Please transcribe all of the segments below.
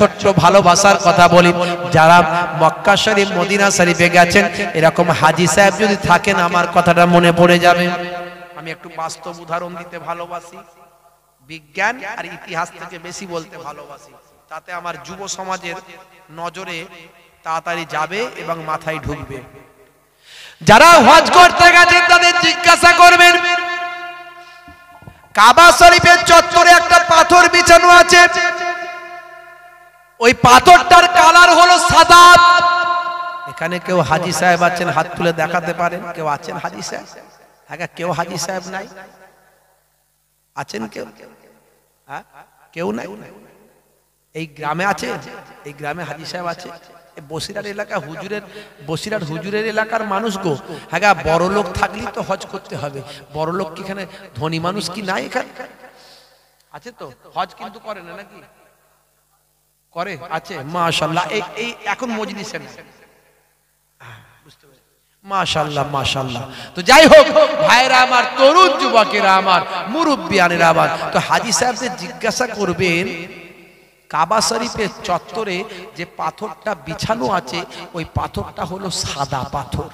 ছোট্ট ভালোবাসার কথা বলি যারা মক্কা শরীফ মদিনা শরীফে গেছেন এরকম হাজি সাহেব যদি থাকেন আমার কথাটা মনে পড়ে যাবে আমি একটু বাস্তব উদাহরণ দিতে ভালোবাসি বিজ্ঞান আর ইতিহাস থেকে বেশি বলতে ভালোবাসি তাতে আমার যুব সমাজের নজরে তাড়াতাড়ি যাবে এবং মাথায় ঢুকবে যারা হজ করতে গেছেন তাদের জিজ্ঞাসা করবেন কাবা শরীফের চত্বরে একটা পাথর বিছানো আছে ওই পাথরটার কালার হলো সাদা এখানে কেউ হাজি সাহেব আছেন হাত তুলে দেখাতে পারেন কেউ আছেন হাজি সাহেব কেউ হাজি সাহেব নাই আছেন কেউ হ্যাঁ? কেউ নাই এই গ্রামে আছে এই গ্রামে হাজি সাহেব আছে বসিরার এলাকা হুজুরের বসিরার হুজুরের এলাকার মানুষ গো হ্যাঁ বড় লোক থাকলেই তো হজ করতে হবে বড় লোক কি এখানে ধনী মানুষ কি নাই এখানে আছে তো হজ কিন্তু করে না নাকি করে আছে মাশাল্লাহ এই এই এখন মজলিসে না মাশাল্লাহ মাশাল্লাহ তো যাই হোক ভাইরা আমার তরুণ যুবকেরা আমার তো হাজি সাহেবদের জিজ্ঞাসা করবেন কাবা শরীফের চত্বরে যে পাথরটা বিছানো আছে ওই পাথরটা হলো সাদা পাথর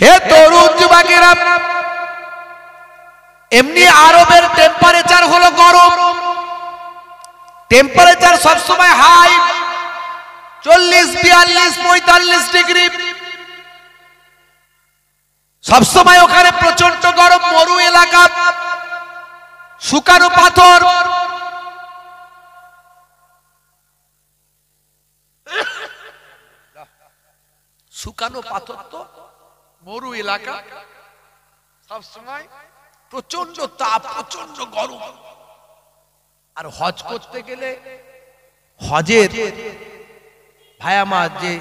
হে তরুণ যুবকেরা এমনি আরবের টেম্পারেচার হলো গরম টেম্পারেচার সবসময় হাই চল্লিশ বিয়াল্লিশ পঁয়তাল্লিশ ডিগ্রি সবসময় ওখানে প্রচন্ড গরম মরু এলাকা শুকানো পাথর শুকানো পাথর তো মরু এলাকা সবসময় প্রচন্ড তাপ প্রচন্ড গরম আর হজ করতে গেলে হজের ভায়ামার যে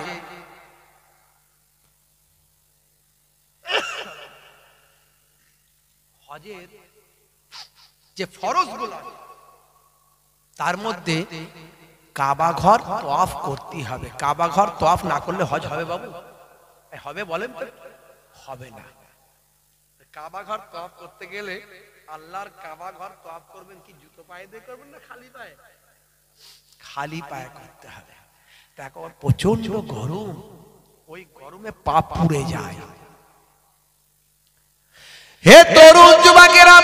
হজের যে ফরজগুলো তার মধ্যে কাবা ঘর তফ করতেই হবে কাবা ঘর তফ না করলে হজ হবে বাবু হবে বলেন তো হবে না কাবা ঘর তফ করতে গেলে আল্লাহর কাবা ঘর তফ করবেন কি জুতো পায়ে দিয়ে করবেন না খালি পায়ে খালি পায়ে করতে হবে দেখো প্রচন্ড গরম ওই গরমে পা পুড়ে যায় হে তরুণ যুবকেরা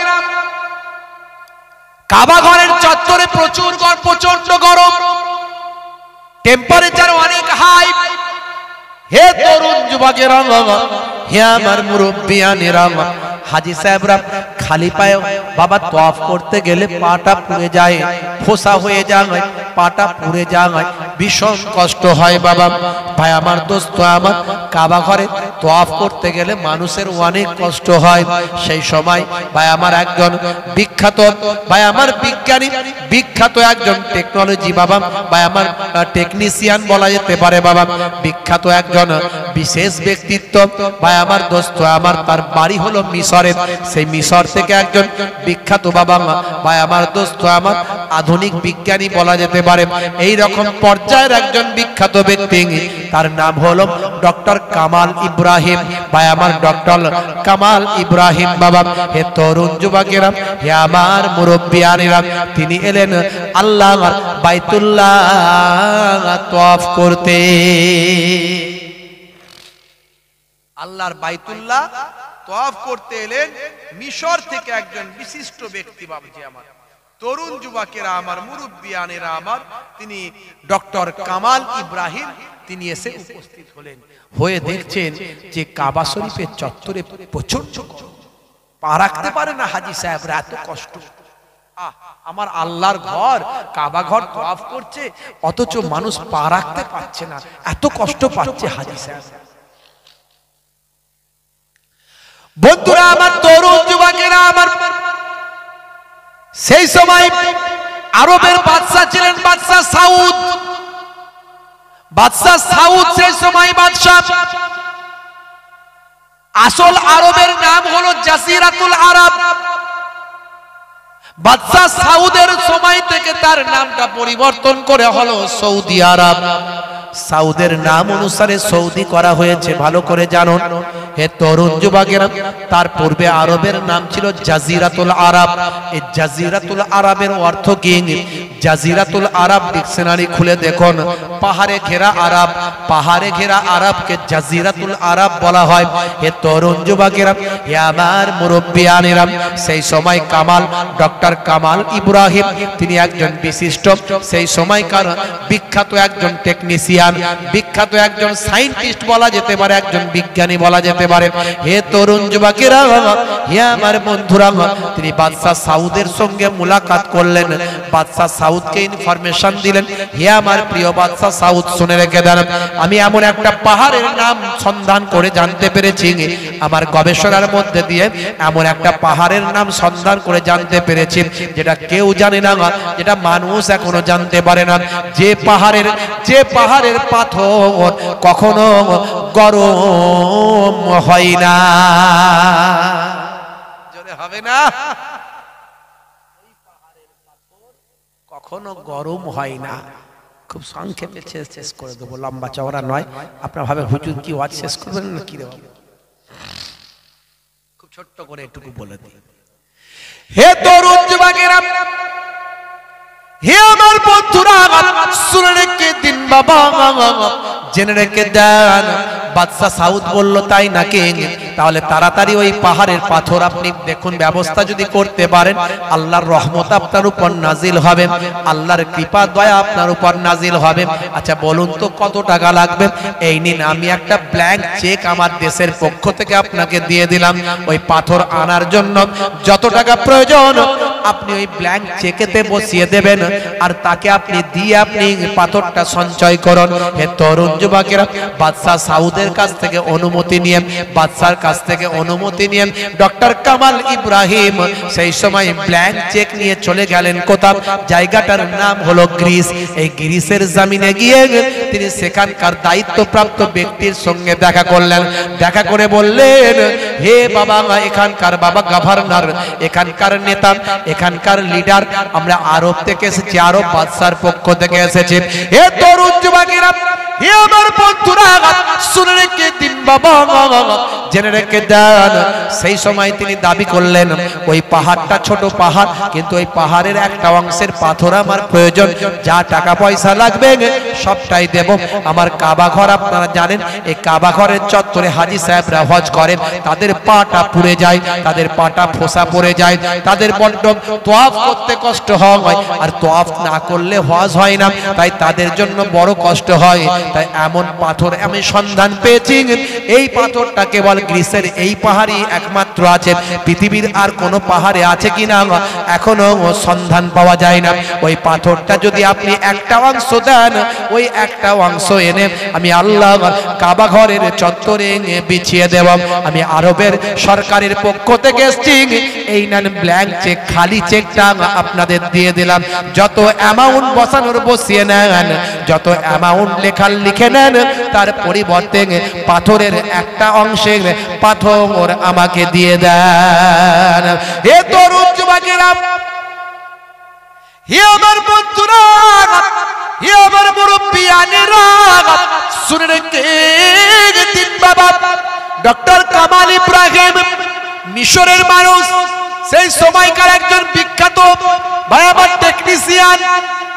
কাবা ঘরের চত্বরে প্রচুর প্রচন্ড গরম টেম্পারেচার অনেক হাই হে তরুণ যুবকেরা হে আমার মুরব্বিয়ানেরা হাজি সাহেবরা খালি পায়ে বাবা তফ করতে গেলে পাটা পুড়ে যায় ফোসা হয়ে যায় পাটা পুড়ে যায় ভীষণ কষ্ট হয় বাবা ভাই আমার দোস্ত আমার কাবা ঘরে তফ করতে গেলে মানুষের অনেক কষ্ট হয় সেই সময় ভাই আমার একজন বিখ্যাত ভাই আমার বিজ্ঞানী বিখ্যাত একজন টেকনোলজি বাবা ভাই আমার টেকনিশিয়ান বলা যেতে পারে বাবা বিখ্যাত একজন বিশেষ ব্যক্তিত্ব ভাই আমার দোস্ত আমার তার বাড়ি হলো মিশর মিশরের সেই মিশর থেকে একজন বিখ্যাত বাবা মা ভাই আমার দোস্ত আমার আধুনিক বিজ্ঞানী বলা যেতে পারে এই রকম পর্যায়ের একজন বিখ্যাত ব্যক্তি তার নাম হলো ডক্টর কামাল ইব্রাহিম ভাই আমার ডক্টর কামাল ইব্রাহিম বাবা হে তরুণ যুবকেরা হে আমার মুরব্বী মুরব্বিয়ানেরা তিনি এলেন আল্লাহ বাইতুল্লাহ তফ করতে আল্লাহর বাইতুল্লাহ তফ করতে এলেন মিশর থেকে একজন বিশিষ্ট ব্যক্তি বাবুজি আমার তরুণ যুবকেরা আমার মুরব্বিয়ানেরা আমার তিনি ডক্টর কামাল ইব্রাহিম তিনি এসে উপস্থিত হলেন হয়ে দেখছেন যে কাবা শরীফের চত্বরে প্রচুর পা রাখতে পারে না হাজি সাহেবরা এত কষ্ট আমার আল্লাহর ঘর কাবা ঘর তফ করছে অথচ মানুষ পা রাখতে পারছে না এত কষ্ট পাচ্ছে হাজি সাহেব বন্ধুরা আমার তরুণ যুবকেরা আমার সেই সময় আরবের বাদশাহ ছিলেন বাদশাহ সাউদ বাদশাহ সাউদ সেই সময় বাদশাহ আসল আরবের নাম হলো জাসিরাতুল আরব বাদশাহ সাউদের সময় থেকে তার নামটা পরিবর্তন করে হলো সৌদি আরব সাউদের নাম অনুসারে সৌদি করা হয়েছে ভালো করে জানুন হে তরুণ যুবকের তার পূর্বে আরবের নাম ছিল জাজিরাতুল আরব এই জাজিরাতুল আরবের অর্থ কি জাজিরাতুল আরব ডিকশনারি খুলে দেখুন পাহাড়ে ঘেরা আরব পাহাড়ে ঘেরা আরবকে জাজিরাতুল আরব বলা হয় হে তরুণ যুবকেরা হে আমার মুরব্বিয়ানেরা সেই সময় কামাল ডক্টর কামাল ইব্রাহিম তিনি একজন বিশিষ্ট সেই সময়কার বিখ্যাত একজন টেকনিশিয়ান বিখ্যাত একজন সায়েন্টিস্ট বলা যেতে পারে একজন বিজ্ঞানী বলা যেতে পারে হে তরুণ যুবকেরা হে আমার বন্ধুরা তিনি বাদশাহ সাউদের সঙ্গে মুলাকাত করলেন বাদশাহ সাউথকে ইনফরমেশন দিলেন হে আমার প্রিয় বাদশা সাউথ শুনে রেখে দেন আমি এমন একটা পাহাড়ের নাম সন্ধান করে জানতে পেরেছি আমার গবেষণার মধ্যে দিয়ে এমন একটা পাহাড়ের নাম সন্ধান করে জানতে পেরেছি যেটা কেউ জানে না যেটা মানুষ এখনো জানতে পারে না যে পাহাড়ের যে পাহাড়ের পাথর কখনো গরম হয় না হবে না কখনো গরম হয় না খুব সংক্ষেপে শেষ করে দেবো লম্বা চওড়া নয় আপনার ভাবে হুজুর কি ওয়াজ শেষ করবেন না কি দেবো খুব ছোট্ট করে একটুকু বলে দিই হে তরুণ যুবকেরা হে আমার বন্ধুরা শুনে রেখে দিন বাবা জেনে রেখে দেন বাদশা সাউদ বলল তাই নাকি তাহলে তাড়াতাড়ি ওই পাহাড়ের পাথর আপনি দেখুন ব্যবস্থা যদি করতে পারেন আল্লাহর রহমত আপনার উপর নাজিল হবে আল্লাহর কৃপা দয়া আপনার উপর নাজিল হবে আচ্ছা বলুন তো কত টাকা লাগবে এই নিন আমি একটা ব্ল্যাঙ্ক চেক আমার দেশের পক্ষ থেকে আপনাকে দিয়ে দিলাম ওই পাথর আনার জন্য যত টাকা প্রয়োজন আপনি ওই ব্ল্যাঙ্ক চেকেতে বসিয়ে দেবেন আর তাকে আপনি দিয়ে আপনি পাথর টাকাটা সঞ্চয় করুন হে তরুণ যুবকেরা বাদশাহ সাউদের কাছ থেকে অনুমতি নিয়ে বাদশার কাছ থেকে অনুমতি নিয়ে ডক্টর কামাল ইব্রাহিম সেই সময় ব্ল্যাঙ্ক চেক নিয়ে চলে গেলেন কোথাও জায়গাটার নাম হলো গ্রিস এই গ্রিসের জামিনে গিয়ে তিনি সেখানকার দায়িত্বপ্রাপ্ত ব্যক্তির সঙ্গে দেখা করলেন দেখা করে বললেন হে বাবা এখানকার বাবা গভর্নর এখানকার নেতা এখানকার লিডার আমরা আরব থেকে এসেছি আরব বাদশার পক্ষ থেকে এসেছি হে হে তরুণ যুবকেরা হে আমার বন্ধুরা শুনে রেখে দিন বাবা জেনে রেখে দেন সেই সময় তিনি দাবি করলেন ওই পাহাড়টা ছোট পাহাড় কিন্তু ওই পাহাড়ের একটা অংশের পাথর আমার প্রয়োজন যা টাকা পয়সা লাগবে সবটাই দেব আমার কাবা ঘর আপনারা জানেন এই কাবা ঘরের চত্বরে হাজি সাহেবরা হজ করেন তাদের পাটা পুড়ে যায় তাদের পাটা ফোসা পড়ে যায় তাদের বড্ড তোয়াফ করতে কষ্ট হয় আর তোয়াফ না করলে হজ হয় না তাই তাদের জন্য বড় কষ্ট হয় তাই এমন পাথর আমি সন্ধান পেয়েছি এই পাথরটা কেবল গ্রিসের এই পাহাড়ি একমাত্র আছে পৃথিবীর আর কোনো পাহাড়ে আছে কি না এখনো সন্ধান পাওয়া যায় না ওই পাথরটা যদি আপনি একটা অংশ দেন ওই একটা অংশ এনে আমি আল্লাহ কাবা ঘরের চত্বরে বিছিয়ে দেব আমি আরবের সরকারের পক্ষ থেকে এসছি এই নেন ব্ল্যাঙ্ক চেক খালি চেকটা আপনাদের দিয়ে দিলাম যত অ্যামাউন্ট বসানোর বসিয়ে নেন যত অ্যামাউন্ট লেখা খাল লিখে নেন তার পরিবর্তে পাথরের একটা অংশে পাথর আমাকে দিয়ে দেন এ তোর যুবকেরা হে আমার বন্ধুরা হে আমার শুনে রেখে তিন বাবা ডক্টর কামাল ইব্রাহিম মিশরের মানুষ সেই সময়কার একজন বিখ্যাত ভাই টেকনিশিয়ান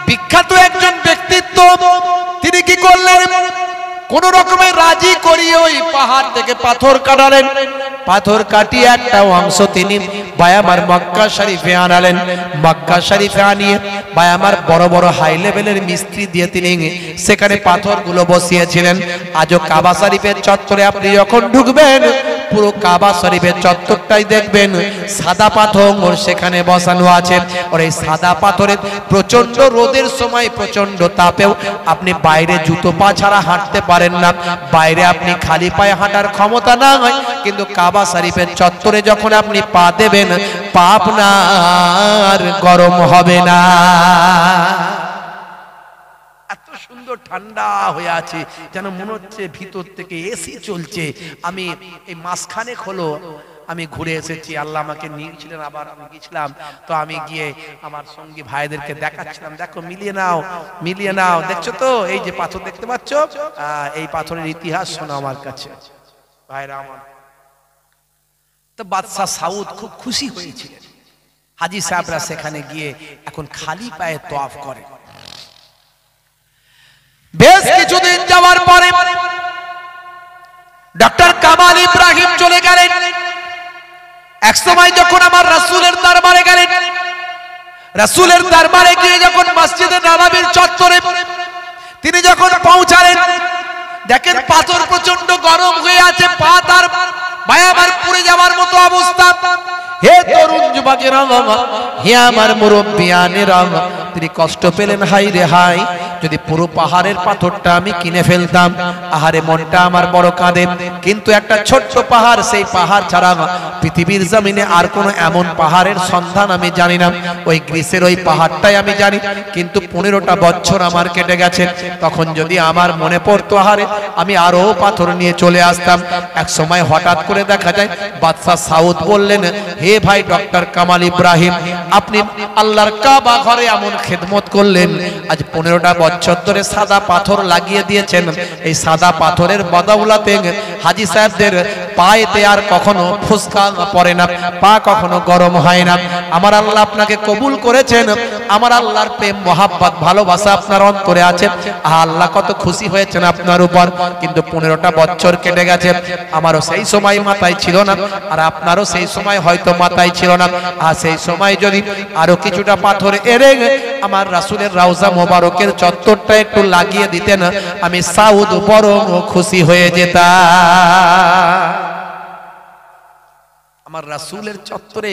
বিখ্যাত একজন ব্যক্তিত্ব তিনি কি করলেন কোন রকমের রাজি করিয়ে ওই পাহাড় থেকে পাথর কাটালেন পাথর কাটিয়ে একটা অংশ তিনি বায়ামার মক্কা শরীফে আনালেন মক্কা শরীফে আনিয়ে বায়ামার বড় বড় হাই লেভেলের মিস্ত্রি দিয়ে তিনি সেখানে পাথরগুলো বসিয়েছিলেন আজও কাবা শরীফের চত্বরে আপনি যখন ঢুকবেন পুরো কাবা শরীফের চত্বর প্রত্যেকটাই দেখবেন সাদা পাথর সেখানে বসানো আছে আর এই সাদা পাথরের প্রচন্ড রোদের সময় প্রচন্ড তাপেও আপনি বাইরে জুতো পা ছাড়া হাঁটতে পারেন না বাইরে আপনি খালি পায়ে হাঁটার ক্ষমতা না হয় কিন্তু কাবা শরীফের চত্বরে যখন আপনি পা দেবেন পা আর গরম হবে না সুন্দর ঠান্ডা হয়ে আছে যেন মনে হচ্ছে ভিতর থেকে এসি চলছে আমি এই মাসখানেক খোলো আমি ঘুরে এসেছি আল্লাহ আমাকে নিয়েছিলেন আবার আমি গেছিলাম তো আমি গিয়ে আমার সঙ্গী ভাইদেরকে দেখাচ্ছিলাম দেখো মিলিয়ে নাও মিলিয়ে নাও দেখছো তো এই যে পাথর দেখতে পাচ্ছ এই পাথরের ইতিহাস শোনো আমার কাছে ভাইরা আমার তো বাদশাহ সাউদ খুব খুশি হয়েছিলেন হাজি সাহেবরা সেখানে গিয়ে এখন খালি পায়ে তোয়াফ করে বেশ কিছুদিন যাওয়ার পরে ডক্টর কামাল ইব্রাহিম চলে গেলেন এক সময় যখন আমার রাসুলের দরবারে গেলেন রাসুলের দরবারে গিয়ে যখন মসজিদে নাবাবির চত্বরে তিনি যখন পৌঁছালেন দেখেন পাথর প্রচন্ড গরম হয়ে আছে পা তার ভাই পুড়ে যাওয়ার মতো অবস্থা হে তরুণ যুবকেরা হে আমার মুরব্বিয়ানেরা তিনি কষ্ট পেলেন হাই রে হাই যদি পুরো পাহাড়ের পাথরটা আমি কিনে ফেলতাম আহারে মনটা আমার বড় কাঁদে কিন্তু একটা ছোট্ট পাহাড় সেই পাহাড় ছাড়া পৃথিবীর জমিনে আর কোনো এমন পাহাড়ের সন্ধান আমি জানি না ওই গ্রিসের ওই পাহাড়টাই আমি জানি কিন্তু পনেরোটা বছর আমার কেটে গেছে তখন যদি আমার মনে পড়তো আহারে আমি আরও পাথর নিয়ে চলে আসতাম এক সময় হঠাৎ করে দেখা যায় বাদশাহ সাউথ বললেন হে ভাই ডক্টর কামাল ইব্রাহিম আপনি আল্লাহর কাবা ঘরে এমন খেদমত করলেন আজ পনেরোটা বছর ধরে সাদা পাথর লাগিয়ে দিয়েছেন এই সাদা পাথরের বদাউলাতে হাজি সাহেবদের পায়েতে আর কখনো ফুসকা পড়ে না পা কখনো গরম হয় না আমার আল্লাহ আপনাকে কবুল করেছেন আমার আল্লাহর প্রেম মহাব্বত ভালোবাসা আপনার অন্তরে আছে আল্লাহ কত খুশি হয়েছেন আপনার উপর কিন্তু পনেরোটা বছর কেটে গেছে আমারও সেই সময় মাথায় ছিল না আর আপনারও সেই সময় হয়তো মাথায় ছিল না আর সেই সময় যদি আরো কিছুটা পাথর এড়ে আমার রাসুলের রাউজা মোবারকের চত্বরটা একটু লাগিয়ে দিতেন আমি সাউদ বরং খুশি হয়ে যেতাম আমার রাসুলের চত্বরে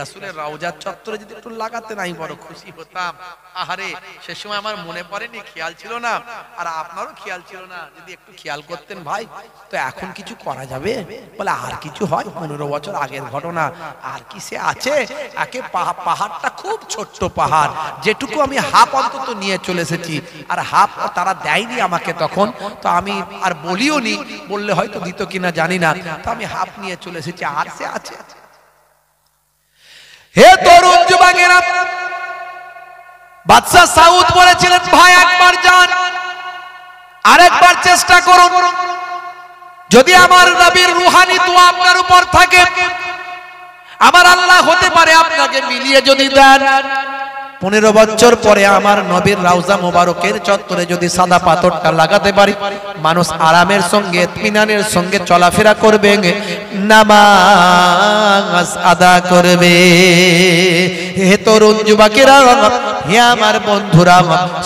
রাসুলের রওজার চত্বরে যদি একটু লাগাতেন আমি বড় খুশি হতাম আহারে সে সময় আমার মনে পড়েনি খেয়াল ছিল না আর আপনারও খেয়াল ছিল না যদি একটু খেয়াল করতেন ভাই তো এখন কিছু করা যাবে বলে আর কিছু হয় পনেরো বছর আগের ঘটনা আর কি সে আছে একে পাহাড়টা খুব ছোট্ট পাহাড় যেটুকু আমি হাফ অন্তত নিয়ে চলে এসেছি আর হাফ তারা দেয়নি আমাকে তখন তো আমি আর বলিও নি বললে হয়তো দিত কিনা জানি না তো আমি হাফ নিয়ে চলে এসেছি আর সে আছে হে তরুণ যুবকেরা বাদশাহ সাউদ বলেছিলেন ভাই একবার যান আরেকবার চেষ্টা করুন যদি আমার রবির রুহানি তো আপনার উপর থাকে আমার আল্লাহ হতে পারে আপনাকে মিলিয়ে যদি দেন পনেরো বছর পরে আমার নবীর রাউজা মোবারকের চত্বরে যদি সাদা পাথরটা লাগাতে পারি মানুষ আরামের সঙ্গে তিনানের সঙ্গে চলাফেরা করবে নামাজ আদা করবে হে তরুণ যুবকেরা হে আমার বন্ধুরা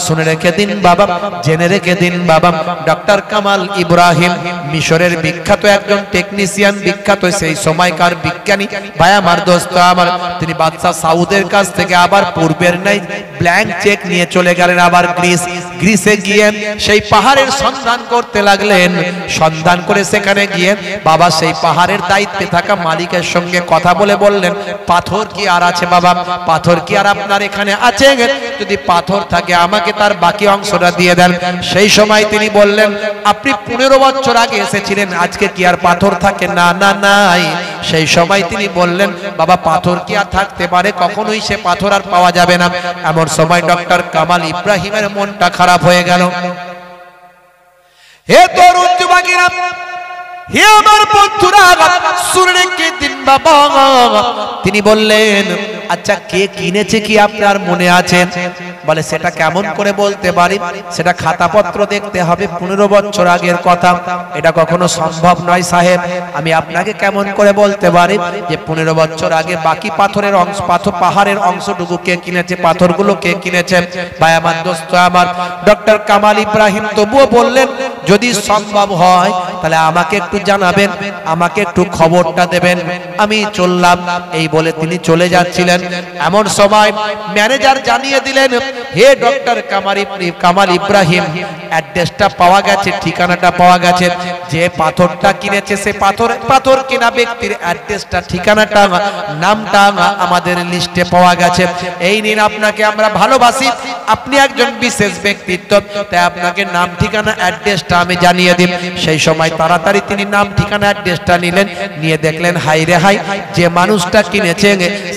শুনে রেখে দিন বাবা জেনে রেখে দিন বাবা ডক্টর কামাল ইব্রাহিম মিশরের বিখ্যাত একজন টেকনিশিয়ান বিখ্যাত সেই সময়কার বিজ্ঞানী ভাই আমার দোস্ত আমার তিনি বাদশাহ সাউদের কাছ থেকে আবার পূর্বের নাই ব্ল্যাঙ্ক চেক নিয়ে চলে গেলেন আবার গ্রিস গ্রিসে গিয়ে সেই পাহাড়ের সন্ধান করতে লাগলেন সন্ধান করে সেখানে গিয়ে বাবা সেই পাহাড়ের দায়িত্বে থাকা মালিকের সঙ্গে কথা বলে বললেন পাথর কি আর আছে বাবা পাথর কি আর আপনার এখানে আছে যদি পাথর থাকে আমাকে তার বাকি অংশটা দিয়ে দেন সেই সময় তিনি বললেন আপনি পনেরো বছর আগে এসেছিলেন আজকে কি আর পাথর থাকে না না নাই সেই সময় তিনি বললেন বাবা পাথর কি আর থাকতে পারে কখনোই সে পাথর আর পাওয়া যাবে না এমন সময় ডক্টর কামাল ইব্রাহিমের মনটা খারাপ হয়ে গেল হে তোর যুবকেরা হে আমার বন্ধুরা শুনে কি দিন বাবা তিনি বললেন আচ্ছা কে কিনেছে কি আপনার মনে আছে বলে সেটা কেমন করে বলতে পারি সেটা খাতাপত্র দেখতে হবে পনেরো বছর আগের কথা এটা কখনো সম্ভব নয় সাহেব আমি আপনাকে কেমন করে বলতে পারি যে পনেরো বছর আগে বাকি পাথরের অংশ পাথর পাহাড়ের অংশটুকু কে কিনেছে পাথরগুলো কে কিনেছে ভাই আমার দোস্ত আমার ডক্টর কামাল ইব্রাহিম তবুও বললেন যদি সম্ভব হয় তাহলে আমাকে একটু জানাবেন আমাকে একটু খবরটা দেবেন আমি চললাম এই বলে তিনি চলে যাচ্ছিলেন যাচ্ছিলেন এমন সময় ম্যানেজার জানিয়ে দিলেন হে ডক্টর কামাল ইব্রাহিম অ্যাড্রেসটা পাওয়া গেছে ঠিকানাটা পাওয়া গেছে যে পাথরটা কিনেছে সে পাথর পাথর কিনা ব্যক্তির অ্যাড্রেসটা ঠিকানাটা নামটা আমাদের লিস্টে পাওয়া গেছে এই নিন আপনাকে আমরা ভালোবাসি আপনি একজন বিশেষ ব্যক্তিত্ব তাই আপনাকে নাম ঠিকানা অ্যাড্রেসটা আমি জানিয়ে দিই সেই সময় তাড়াতাড়ি তিনি নাম ঠিকানা অ্যাড্রেসটা নিলেন নিয়ে দেখলেন হাই রে হাই যে মানুষটা কিনেছে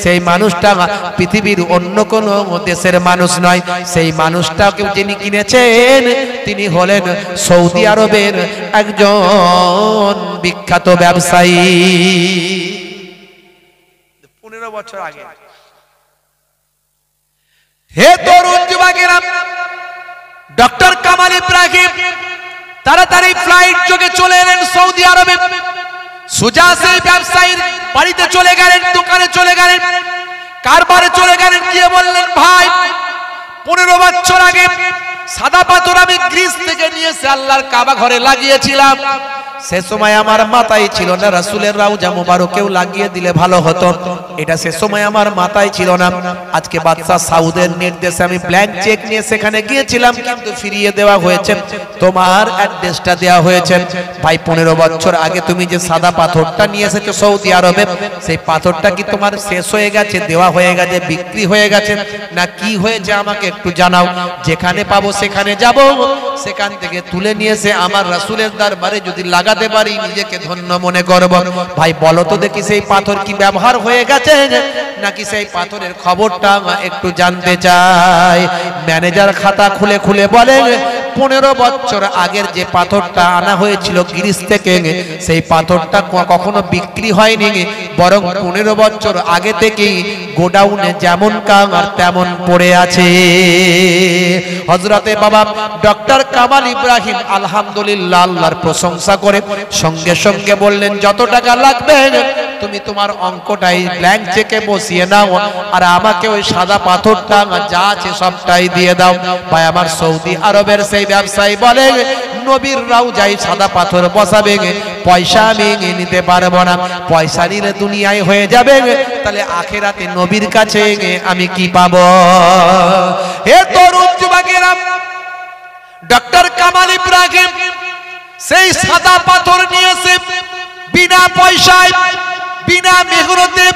সেই মানুষটা পৃথিবীর অন্য কোনো দেশের মানুষ নয় সেই মানুষটাকে যিনি কিনেছেন তিনি হলেন সৌদি আরবের একজন বিখ্যাত ব্যবসায়ী পনেরো বছর আগে হে তরুণ যুবকেরা ডক্টর কামাল ইব্রাহিম তাড়াতাড়ি ফ্লাইট যোগে চলে এলেন সৌদি আরবে সুজা সেই ব্যবসায়ীর বাড়িতে চলে গেলেন দোকানে চলে গেলেন কারবারে চলে গেলেন গিয়ে বললেন ভাই পনেরো বছর আগে সাদা পাথর আমি গ্রিস থেকে নিয়েছি আল্লাহর কাবা ঘরে লাগিয়েছিলাম সে সময় আমার মাথায় ছিল না রাসুলের রাউজা মোবারকেও লাগিয়ে দিলে ভালো হতো এটা সে সময় আমার মাথায় ছিল না আজকে বাদশা সাউদের নির্দেশে আমি ব্ল্যাঙ্ক চেক নিয়ে সেখানে গিয়েছিলাম কিন্তু ফিরিয়ে দেওয়া হয়েছে তোমার অ্যাড্রেসটা দেওয়া হয়েছে ভাই পনেরো বছর আগে তুমি যে সাদা পাথরটা নিয়ে এসেছো সৌদি আরবে সেই পাথরটা কি তোমার শেষ হয়ে গেছে দেওয়া হয়ে গেছে বিক্রি হয়ে গেছে না কি হয়েছে আমাকে একটু জানাও যেখানে পাবো সেখানে যাব সেখান থেকে তুলে নিয়ে এসে আমার রাসুলের দরবারে যদি লাগা লাগাতে পারি নিজেকে ধন্য মনে করব ভাই বলো তো দেখি সেই পাথর কি ব্যবহার হয়ে গেছে নাকি সেই পাথরের খবরটা একটু জানতে চাই ম্যানেজার খাতা খুলে খুলে বলেন পনেরো বছর আগের যে পাথরটা আনা হয়েছিল গ্রিস থেকে সেই পাথরটা কখনো বিক্রি হয়নি বরং পনেরো বছর আগে থেকেই গোডাউনে যেমন কাম আর তেমন পড়ে আছে হজরতে বাবা ডক্টর কামাল ইব্রাহিম আলহামদুলিল্লাহ আল্লাহর প্রশংসা করে করে সঙ্গে সঙ্গে বললেন যত টাকা লাগবে তুমি তোমার অঙ্কটাই ব্ল্যাঙ্ক চেকে বসিয়ে নাও আর আমাকে ওই সাদা পাথরটা যা আছে সবটাই দিয়ে দাও ভাই আমার সৌদি আরবের সেই ব্যবসায়ী বলে নবীর রাউজাই সাদা পাথর বসাবে পয়সা আমি নিতে পারবো না পয়সা নিলে দুনিয়ায় হয়ে যাবে তাহলে আখেরাতে নবীর কাছে আমি কি পাব হে তরুণ ডক্টর কামাল ইব্রাহিম সেই সাদা পাথর নিয়েছে বিনা পয়সায় বিনা মেহরতে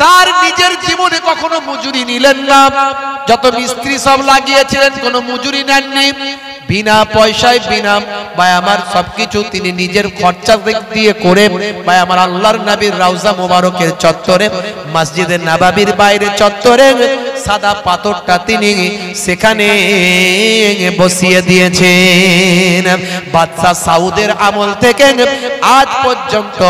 তার নিজের জীবনে কখনো মজুরি নিলেন না যত মিস্ত্রি সব লাগিয়েছিলেন কোনো মজুরি নেননি বিনা পয়সায় বিনা ভাই আমার সবকিছু তিনি নিজের খরচা দিয়ে করে ভাই আমার আল্লাহর নাবীর রাউজা মোবারকের চত্বরে মসজিদের নাবাবির বাইরে চত্বরে সাদা পাথরটা তিনি সেখানে বসিয়ে দিয়েছেন বাদশাহ সাউদের আমল থেকে আজ পর্যন্ত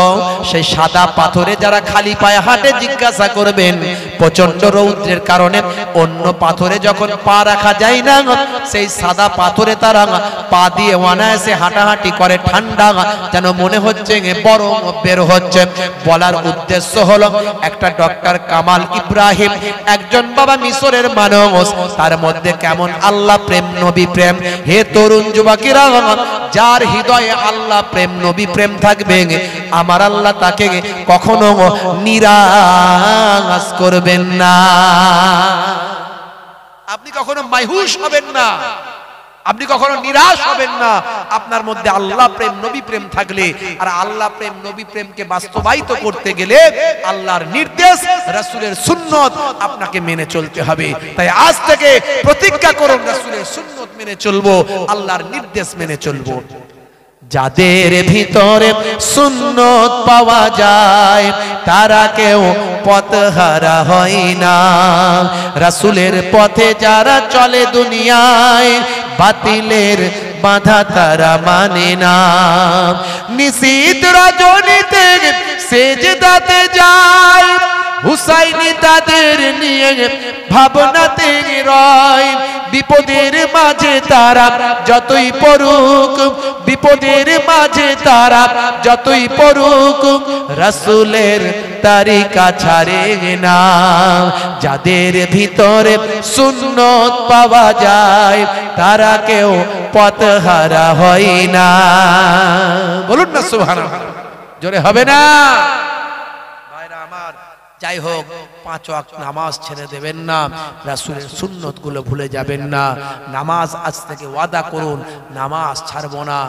সেই সাদা পাথরে যারা খালি পায়ে হাঁটে জিজ্ঞাসা করবেন প্রচন্ড রৌদ্রের কারণে অন্য পাথরে যখন পা রাখা যায় না সেই সাদা পাথরে তারা পা দিয়ে অনায়াসে হাঁটাহাঁটি করে ঠান্ডা যেন মনে হচ্ছে বরং বের হচ্ছে বলার উদ্দেশ্য হলো একটা ডক্টর কামাল ইব্রাহিম একজন বাবা মিশরের মানুষ তার মধ্যে কেমন আল্লাহ প্রেম নবী প্রেম হে তরুণ যুবকেরা যার হৃদয়ে আল্লাহ প্রেম নবী প্রেম থাকবে আমার আল্লাহ তাকে কখনো নিরাশ করবেন না আপনি কখনো মাইহুস হবেন না আপনি কখনো নিরাশ হবেন না আপনার মধ্যে আল্লাহ প্রেম নবী প্রেম থাকলে আর আল্লাহ প্রেম নবী প্রেমকে বাস্তবায়িত করতে গেলে আল্লাহর নির্দেশ রাসূলের সুন্নত আপনাকে মেনে চলতে হবে তাই আজ থেকে প্রতিজ্ঞা করুন রাসূলের সুন্নত মেনে চলবো আল্লাহর নির্দেশ মেনে চলবো যাদের ভিতরে সুন্নত পাওয়া যায় তারা কেউ পথহারা হয় না রাসুলের পথে যারা চলে দুনিয়ায় বাতিলের বাধা তারা মানে না নিশীত রজনীতে সেজদাতে যায় হুসাইনি তাদের নিয়ে ভাবনাতে রয় বিপদের মাঝে তারা যতই পড়ুক বিপদের মাঝে তারা যতই পড়ুক রাসুলের তারিকা ছাড়ে না যাদের ভিতরে শূন্য পাওয়া যায় তারা কেউ পথ হারা হয় না বলুন না সুহান জোরে হবে না चाहे हो পাঁচ ওয়াক্ত নামাজ ছেড়ে দেবেন না রাসুলের সুন্নতগুলো ভুলে যাবেন না নামাজ আজ থেকে ওয়াদা করুন নামাজ ছাড়ব না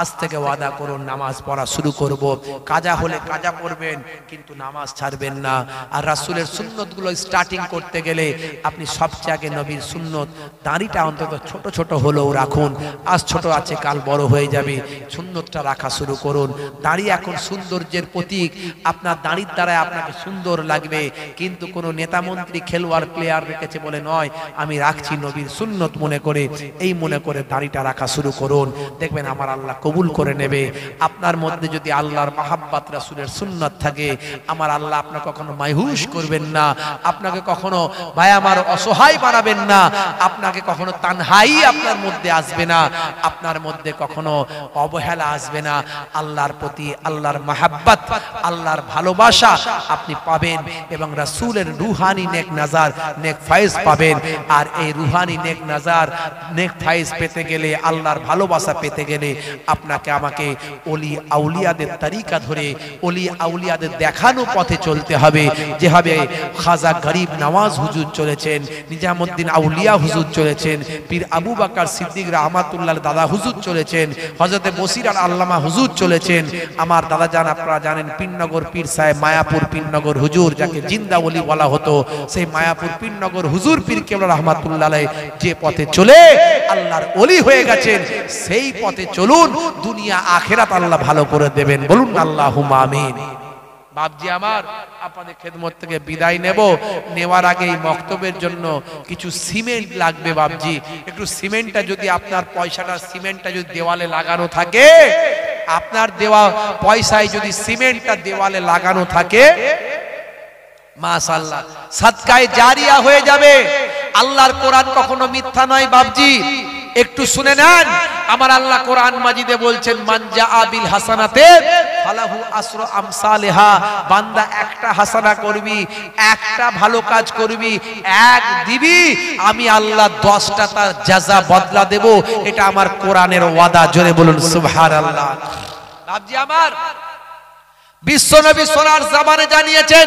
আজ থেকে ওয়াদা করুন নামাজ পড়া শুরু করব কাজা হলে কাজা করবেন কিন্তু নামাজ ছাড়বেন না আর রাসুলের সুন্নতগুলো স্টার্টিং করতে গেলে আপনি সবচেয়ে আগে নবীর সুন্নত দাঁড়িটা অন্তত ছোট ছোট হলেও রাখুন আজ ছোট আছে কাল বড় হয়ে যাবে সুন্নতটা রাখা শুরু করুন দাঁড়ি এখন সৌন্দর্যের প্রতীক আপনার দাঁড়ির দ্বারা আপনাকে সুন্দর লাগবে কিন্তু কোনো নেতা মন্ত্রী খেলোয়াড় প্লেয়ার রেখেছে বলে নয় আমি রাখছি নবীর সুন্নত মনে করে এই মনে করে দাড়িটা রাখা শুরু করুন দেখবেন আমার আল্লাহ কবুল করে নেবে আপনার মধ্যে যদি আল্লাহর মাহাব্বাত রাসুলের সুন্নত থাকে আমার আল্লাহ আপনাকে কখনো মাইহুস করবেন না আপনাকে কখনো ভাই আমার অসহায় বানাবেন না আপনাকে কখনো তানহাই আপনার মধ্যে আসবে না আপনার মধ্যে কখনো অবহেলা আসবে না আল্লাহর প্রতি আল্লাহর মাহাব্বাত আল্লাহর ভালোবাসা আপনি পাবেন এবং রাসুল রসুলের রুহানি নেক নাজার নেক ফাইজ পাবেন আর এই রুহানি নেক নাজার নেক ফাইজ পেতে গেলে আল্লাহর ভালোবাসা পেতে গেলে আপনাকে আমাকে অলি আউলিয়াদের তারিকা ধরে অলি আউলিয়াদের দেখানো পথে চলতে হবে যেভাবে খাজা গরিব নওয়াজ হুজুর চলেছেন নিজামুদ্দিন আউলিয়া হুজুর চলেছেন পীর আবু বাকার সিদ্দিক রহমাতুল্লাহ দাদা হুজুর চলেছেন হজরতে বসির আর আল্লামা হুজুর চলেছেন আমার দাদা যান আপনারা জানেন পীরনগর পীর সাহেব মায়াপুর পীরনগর হুজুর যাকে জিন্দা অলি বলা হতো সেই মায়াপুর পীরনগর হুজুর পীর কেবল রহমাতুল্লাহ যে পথে চলে আল্লাহর অলি হয়ে গেছেন সেই পথে চলুন দুনিয়া আখেরাত আল্লাহ ভালো করে দেবেন বলুন আল্লাহ আমিন বাপজি আমার আপনাদের খেদমত থেকে বিদায় নেব নেওয়ার আগে এই মক্তবের জন্য কিছু সিমেন্ট লাগবে বাপজি একটু সিমেন্টটা যদি আপনার পয়সাটা সিমেন্টটা যদি দেওয়ালে লাগানো থাকে আপনার দেওয়া পয়সায় যদি সিমেন্টটা দেওয়ালে লাগানো থাকে মাশাল্লাহ সৎকায় জারিয়া হয়ে যাবে আল্লাহর কোরআন কখনো মিথ্যা নয় বাবজি একটু শুনে নেন আমার আল্লাহ কোরআন মাজিদে বলছেন মানজা আবিল হাসানাতে ফালাহু আসর আমসালেহা বান্দা একটা হাসানা করবি একটা ভালো কাজ করবি এক দিবি আমি আল্লাহ দশটা তার যাজা বদলা দেব এটা আমার কোরআনের ওয়াদা জোরে বলুন সুবহানাল্লাহ আল্লাহ আমার বিশ্বনবী সোনার জামানে জানিয়েছেন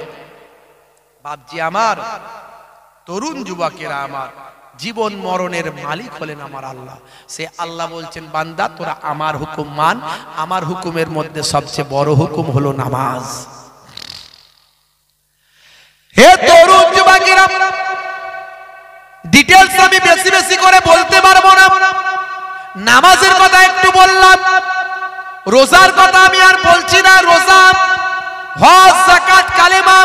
বাপজি আমার তরুণ যুবকেরা আমার জীবন মরণের মালিক হলেন আমার আল্লাহ সে আল্লাহ বলছেন বান্দা তোরা আমার হুকুম মান আমার হুকুমের মধ্যে সবচেয়ে বড় হুকুম হলো নামাজ হে তরুণ যুবকেরা ডিটেলস আমি বেশি বেশি করে বলতে পারবো না নামাজের কথা একটু বললাম রোজার কথা আমি আর বলছি না রোজা হজ জাকাত কালেমা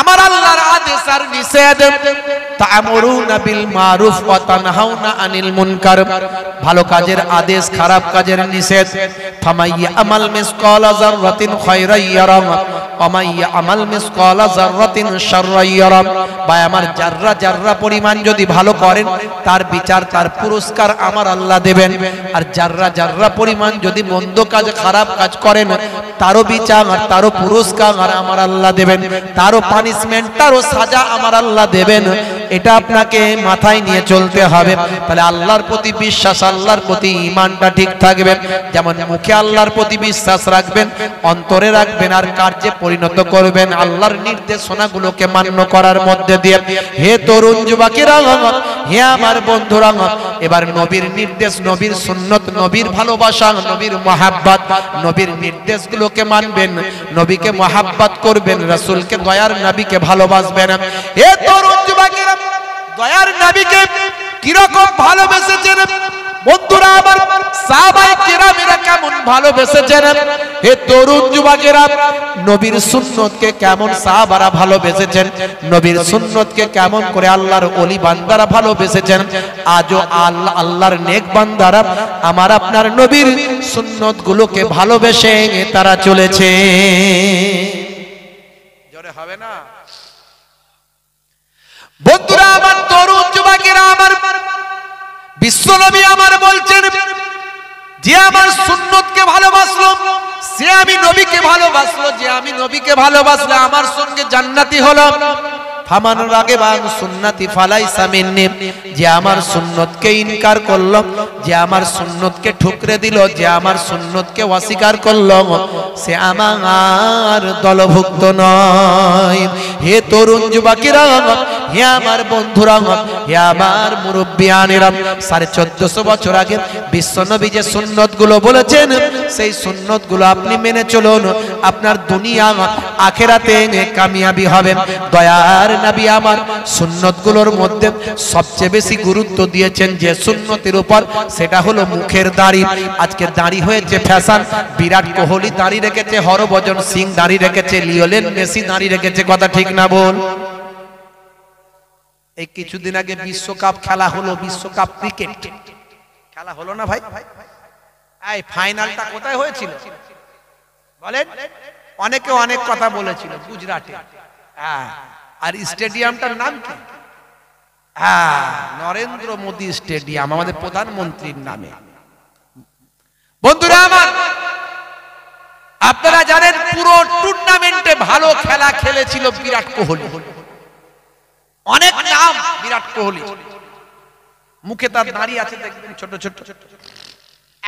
আমার আল্লাহর আদেশ আর নিষেধ তা'মুরুনা বিল মারুফ ওয়া তানহাউনা আনিল মুনকার ভালো কাজের আদেশ খারাপ কাজের নিষেধ ফামাইয়া আমাল মিসকালা যাররাতিন খায়রাই ইয়ারাম অমাইয়া আমাল মিসকালা যাররাতিন শাররাই ইয়ারাম ভাই আমার যাররা যাররা পরিমাণ যদি ভালো করেন তার বিচার তার পুরস্কার আমার আল্লাহ দেবেন আর যাররা যাররা পরিমাণ যদি মন্দ কাজ খারাপ কাজ করেন তারও বিচার আর তারও পুরস্কার আর আমার আল্লাহ দেবেন তারও পানিশমেন্টটারও সাজা আমার আল্লাহ দেবেন এটা আপনাকে মাথায় নিয়ে চলতে হবে তাহলে আল্লাহর প্রতি বিশ্বাস আল্লাহর প্রতি ইমানটা ঠিক থাকবে যেমন মুখে আল্লাহর প্রতি বিশ্বাস রাখবেন অন্তরে রাখবেন আর কার্যে পরিণত করবেন আল্লাহর নির্দেশনাগুলোকে মান্য করার মধ্যে দিয়ে হে তরুণ যুবাকেরা হে আমার বন্ধুরা এবার নবীর নির্দেশ নবীর সুন্নত নবীর ভালোবাসা নবীর মহাব্বাত নবীর নির্দেশগুলোকে মানবেন নবীকে মহাব্বাত করবেন রাসূলকে দয়ার নবীকে ভালোবাসবেন হে তরুণ যুবাকেরা দয়ার নবীকে কিরকম ভালোবেসেছেন বন্ধুরা আমার সাহাবাই কেরামেরা কেমন ভালোবেসেছেন হে তরুণ যুবকেরা নবীর সুন্নতকে কেমন সাহাবারা ভালোবেসেছেন নবীর সুন্নতকে কেমন করে আল্লাহর অলি বান্দারা ভালোবেসেছেন আজও আল্লাহ আল্লাহর নেক বান্দারা আমার আপনার নবীর সুন্নতগুলোকে ভালোবেসে তারা চলেছে জোরে হবে না বন্ধুরা বিশ্বনবী আমার বলছেন যে আমার সুন্নতকে ভালোবাসলো সে আমি নবীকে ভালোবাসলো যে আমি নবীকে ভালোবাসলে আমার সঙ্গে জান্নাতি হলো আগে বাং ফালাই যে আমার ইনকার করল যে আমার সুন্নতকে ঠুকরে যে আমার অস্বীকার করল সে আমার দলভুক্ত নয় হে তরুণ যুবাকিরা হে আমার বন্ধুরা হে আমার মুরব্বিয়ানেরা সাড়ে চোদ্দশো বছর আগে বিশ্বনবী যে সুন্নতগুলো বলেছেন সেই সুন্নতগুলো আপনি মেনে চলুন আপনার দুনিয়া আখেরাতে কামিয়াবি হবে দয়ার নাবি আমার সুন্নতগুলোর মধ্যে সবচেয়ে বেশি গুরুত্ব দিয়েছেন যে সুন্নতির উপর সেটা হলো মুখের দাড়ি আজকে দাঁড়ি হয়েছে ফ্যাশন বিরাট কোহলি দাঁড়িয়ে রেখেছে হরভজন সিং দাঁড়িয়ে রেখেছে লিওলেন মেসি দাঁড়িয়ে রেখেছে কথা ঠিক না বল এই কিছুদিন আগে বিশ্বকাপ খেলা হলো বিশ্বকাপ ক্রিকেট খেলা হলো না ভাই এই ফাইনালটা কোথায় হয়েছিল বলেন অনেকে অনেক কথা বলেছিল গুজরাটে হ্যাঁ, আর স্টেডিয়ামটার নাম কি হ্যাঁ নরেন্দ্র মোদী স্টেডিয়াম আমাদের প্রধানমন্ত্রীর নামে বন্ধুরা আমার আপনারা জানেন পুরো টুর্নামেন্টে ভালো খেলা খেলেছিল বিরাট কোহলি অনেক নাম বিরাট কোহলি মুখে তার দাড়ি আছে দেখবেন ছোট ছোট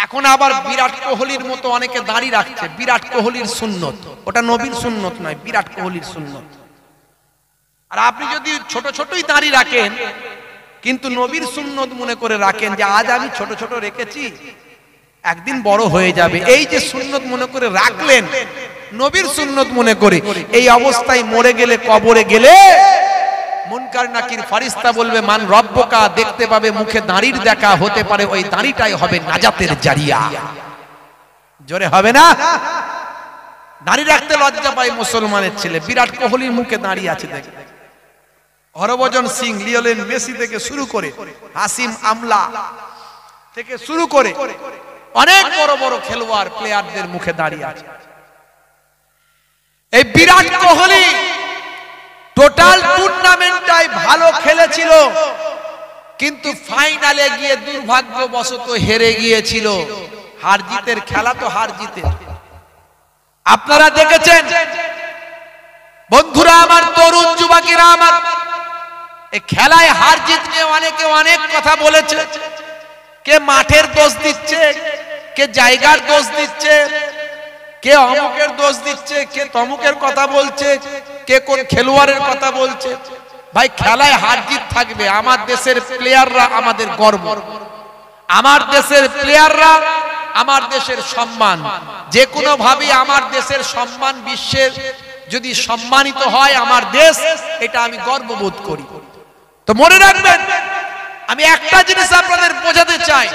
এখন আবার বিরাট কোহলির মতো অনেকে দাড়ি রাখছে বিরাট কোহলির সুন্নত ওটা নবীর সুন্নত নয় বিরাট কোহলির সুন্নত আর আপনি যদি ছোট ছোটই দাঁড়িয়ে রাখেন কিন্তু নবীর সুন্নত মনে করে রাখেন যে আজ আমি ছোট ছোট রেখেছি একদিন বড় হয়ে যাবে এই যে সুন্নত মনে করে রাখলেন নবীর সুন্নত মনে করে এই অবস্থায় মরে গেলে কবরে গেলে মুনকার নাকির ফারিস্তা বলবে মান রব্বকা দেখতে পাবে মুখে দাঁড়ির দেখা হতে পারে ওই দাঁড়িটাই হবে নাজাতের জারিয়া জোরে হবে না দাঁড়িয়ে রাখতে লজ্জা পায় মুসলমানের ছেলে বিরাট কোহলির মুখে দাঁড়িয়ে আছে দেখে হরভজন সিং লিওলেন মেসি থেকে শুরু করে হাসিম আমলা থেকে শুরু করে অনেক বড় বড় খেলোয়াড় প্লেয়ারদের মুখে দাঁড়িয়ে আছে এই বিরাট কোহলি টোটাল টুর্নামেন্টটাই ভালো খেলেছিল কিন্তু ফাইনালে গিয়ে দুর্ভাগ্যবশত হেরে গিয়েছিল হার জিতের খেলা তো হার জিতে আপনারা দেখেছেন বন্ধুরা আমার তরুণ যুবকেরা আমার এই খেলায় হার জিত নিয়ে অনেকে অনেক কথা বলেছে কে মাঠের দোষ দিচ্ছে কে জায়গার দোষ দিচ্ছে কে অমুকের দোষ দিচ্ছে কে তমুকের কথা বলছে কে কোন খেলোয়াড়ের কথা বলছে ভাই খেলায় হার জিত থাকবে আমার দেশের প্লেয়াররা আমাদের গর্ব আমার দেশের প্লেয়াররা আমার দেশের সম্মান যে কোনো ভাবে আমার দেশের সম্মান বিশ্বের যদি সম্মানিত হয় আমার দেশ এটা আমি গর্ববোধ করি তো মনে রাখবেন আমি একটা জিনিস আপনাদের বোঝাতে চাই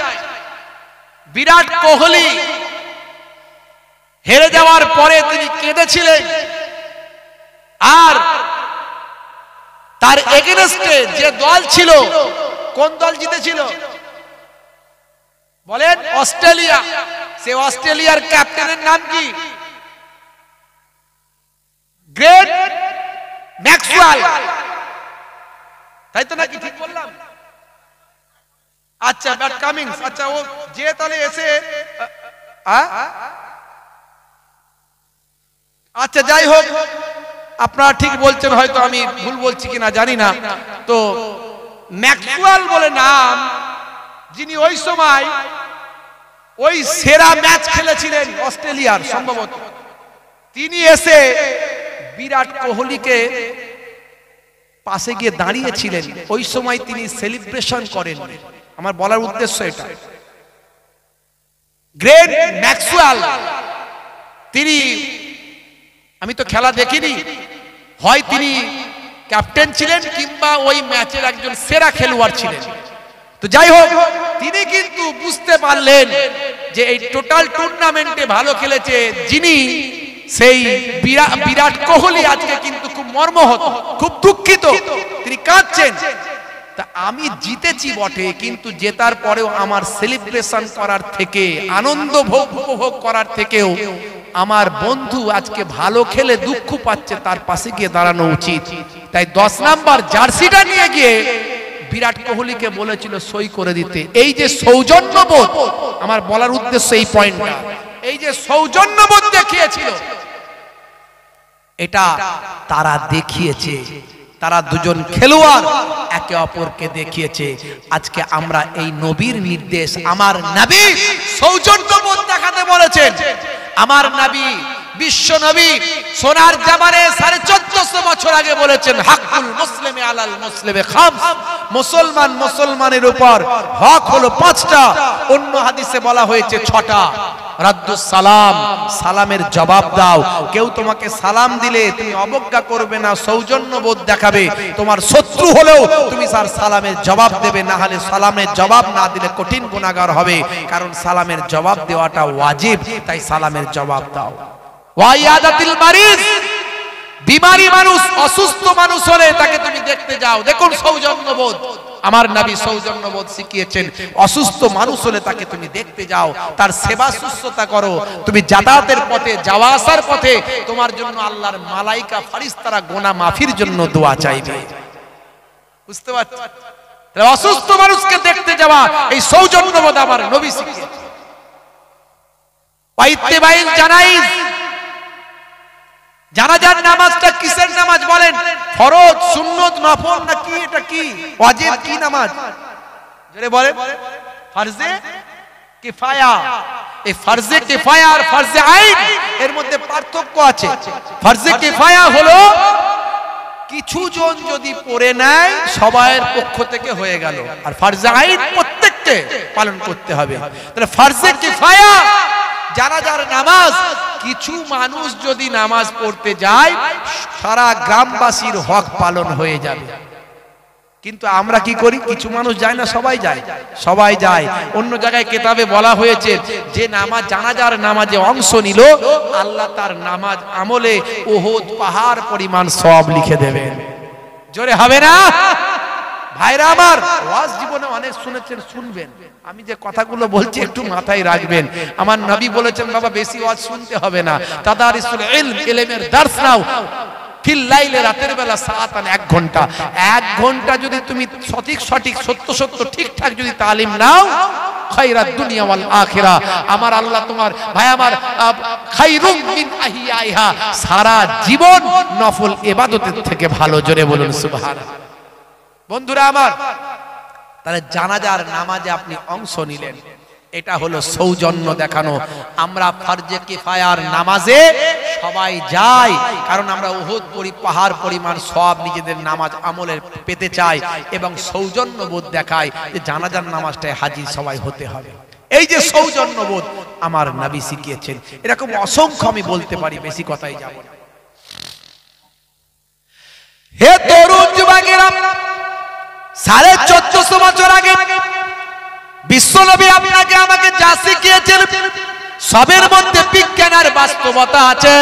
বিরাট কোহলি হেরে যাওয়ার পরে তিনি কেঁদেছিলেন আর তার এগেনস্টে যে দল ছিল কোন দল জিতেছিল বলেন অস্ট্রেলিয়া সে অস্ট্রেলিয়ার ক্যাপ্টেনের নাম কি গ্রেট ম্যাক্সওয়াল তাই তো নাকি ঠিক বললাম আচ্ছা ব্যাট কামিংস আচ্ছা ও যে তাহলে এসে আচ্ছা যাই হোক আপনারা ঠিক বলছেন হয়তো আমি ভুল বলছি কিনা জানি না তো ম্যাক্সুয়াল বলে নাম যিনি ওই সময় ওই সেরা ম্যাচ খেলেছিলেন অস্ট্রেলিয়ার সম্ভবত তিনি এসে বিরাট কোহলিকে পাশে গিয়ে দাঁড়িয়েছিলেন ওই সময় তিনি সেলিব্রেশন করেন আমার বলার উদ্দেশ্য এটা গ্রেট ম্যাক্সুয়াল তিনি আমি তো খেলা দেখিনি হয় তিনি ক্যাপ্টেন ছিলেন কিংবা ওই ম্যাচের একজন সেরা খেলোয়াড় ছিলেন তো যাই হোক তিনি কিন্তু বুঝতে পারলেন যে এই টোটাল টুর্নামেন্টে ভালো খেলেছে যিনি সেই বিরাট কোহলি আজকে কিন্তু খুব মর্মহত খুব দুঃখিত তিনি কাঁদছেন তা আমি জিতেছি বটে কিন্তু জেতার পরেও আমার সেলিব্রেশন করার থেকে আনন্দ ভোগ উপভোগ করার থেকেও আমার বন্ধু আজকে ভালো খেলে দুঃখ পাচ্ছে তার পাশে গিয়ে দাঁড়ানো উচিত তাই দশ নাম্বার জার্সিটা নিয়ে গিয়ে বিরাট কোহলিকে বলেছিল সই করে দিতে এই যে সৌজন্যবোধ আমার বলার উদ্দেশ্য এই পয়েন্টটা এই যে সৌজন্যবোধ দেখিয়েছিল এটা তারা দেখিয়েছে তারা দুজন খেলোয়াড় একে অপরকে দেখিয়েছে আজকে আমরা এই নবীর নির্দেশ আমার নবী সৌজন্যবোধ আমার নাবি বিশ্ব নবী সোনার জামানে সাড়ে চোদ্দশো বছর আগে বলেছেন হাকুল মুসলিমে আলাল মুসলিমে খাম মুসলমান মুসলমানের উপর হক হলো পাঁচটা অন্য হাদিসে বলা হয়েছে ছটা সালাম সালামের জবাব দাও কেউ তোমাকে সালাম দিলে তুমি অবজ্ঞা করবে না সৌজন্য বোধ দেখাবে তোমার শত্রু হলেও তুমি স্যার সালামের জবাব দেবে না হলে সালামের জবাব না দিলে কঠিন গুণাগার হবে কারণ সালামের জবাব দেওয়াটা ওয়াজিব তাই সালামের জবাব দাও বিমারি মানুষ অসুস্থ মানুষ হলে তাকে তুমি দেখতে যাও দেখুন সৌজন্য বোধ আমার নাবি সৌজন্যবোধ শিখিয়েছেন অসুস্থ মানুষ হলে তাকে তুমি দেখতে যাও তার সেবা সুস্থতা করো তুমি যাতায়াতের পথে যাওয়া আসার পথে তোমার জন্য আল্লাহর মালাইকা ফারিস্তারা গোনা মাফির জন্য দোয়া চাইবে বুঝতে পারছো অসুস্থ মানুষকে দেখতে যাওয়া এই সৌজন্যবোধ আমার নবী শিখিয়েছে জানাই যার নামাজটা কিসের নামাজ বলেন ফরজ সুন্নত নফল না কি এটা কি ওয়াজিব কি নামাজ জোরে বলেন ফরজে কিফায়া এই ফরজে কিফায়া আর ফরজে আইন এর মধ্যে পার্থক্য আছে ফরজে কিফায়া হলো কিছু জন যদি পড়ে নেয় সবার পক্ষ থেকে হয়ে গেল আর ফরজে আইন প্রত্যেককে পালন করতে হবে তাহলে ফরজে কিফায়া জানাজার নামাজ কিছু মানুষ যদি নামাজ পড়তে যায় সারা গ্রামবাসীর হক পালন হয়ে যাবে কিন্তু আমরা কি করি কিছু মানুষ যায় না সবাই যায় সবাই যায় অন্য জায়গায় কেতাবে বলা হয়েছে যে নামাজ জানাজার নামাজে অংশ নিল আল্লাহ তার নামাজ আমলে ওহ পাহাড় পরিমাণ সব লিখে দেবেন জোরে হবে না ভাইরা আমার ওয়াজ জীবনে অনেক শুনেছেন শুনবেন আমি যে কথাগুলো বলছি একটু মাথায় রাখবেন আমার নবী বলেছেন বাবা বেশি ওয়াজ শুনতে হবে না তাদারিসুল ইলম ইলমের দার্স নাও রাতের বেলা সাত এক ঘন্টা এক ঘন্টা যদি তুমি সঠিক সঠিক সত্য সত্য ঠিকঠাক যদি তালিম নাও খাইরাত দুনিয়া ওয়াল আখিরা আমার আল্লাহ তোমার ভাই আমার খাইরুম মিন আহিয়াইহা সারা জীবন নফল এবাদতের থেকে ভালো জোরে বলুন সুবহানাল্লাহ বন্ধুরা আমার তাহলে জানাজার নামাজে আপনি অংশ নিলেন এটা হলো সৌজন্য দেখানো আমরা ফার্জে কিফায়ার নামাজে সবাই যাই কারণ আমরা উহুদ পরি পাহাড় পরিমাণ সব নিজেদের নামাজ আমলের পেতে চাই এবং সৌজন্য বোধ দেখায় যে জানাজার নামাজটায় হাজির সবাই হতে হবে এই যে সৌজন্য বোধ আমার নাবি শিখিয়েছেন এরকম অসংখ্য আমি বলতে পারি বেশি কথাই যাব হে তরুণ যুবাগেরা সাড়ে চোদ্দশো বছর আগে বিশ্বনবী আপনাকে আমাকে যা শিখিয়েছেন সবের মধ্যে বিজ্ঞান আর বাস্তবতা আছে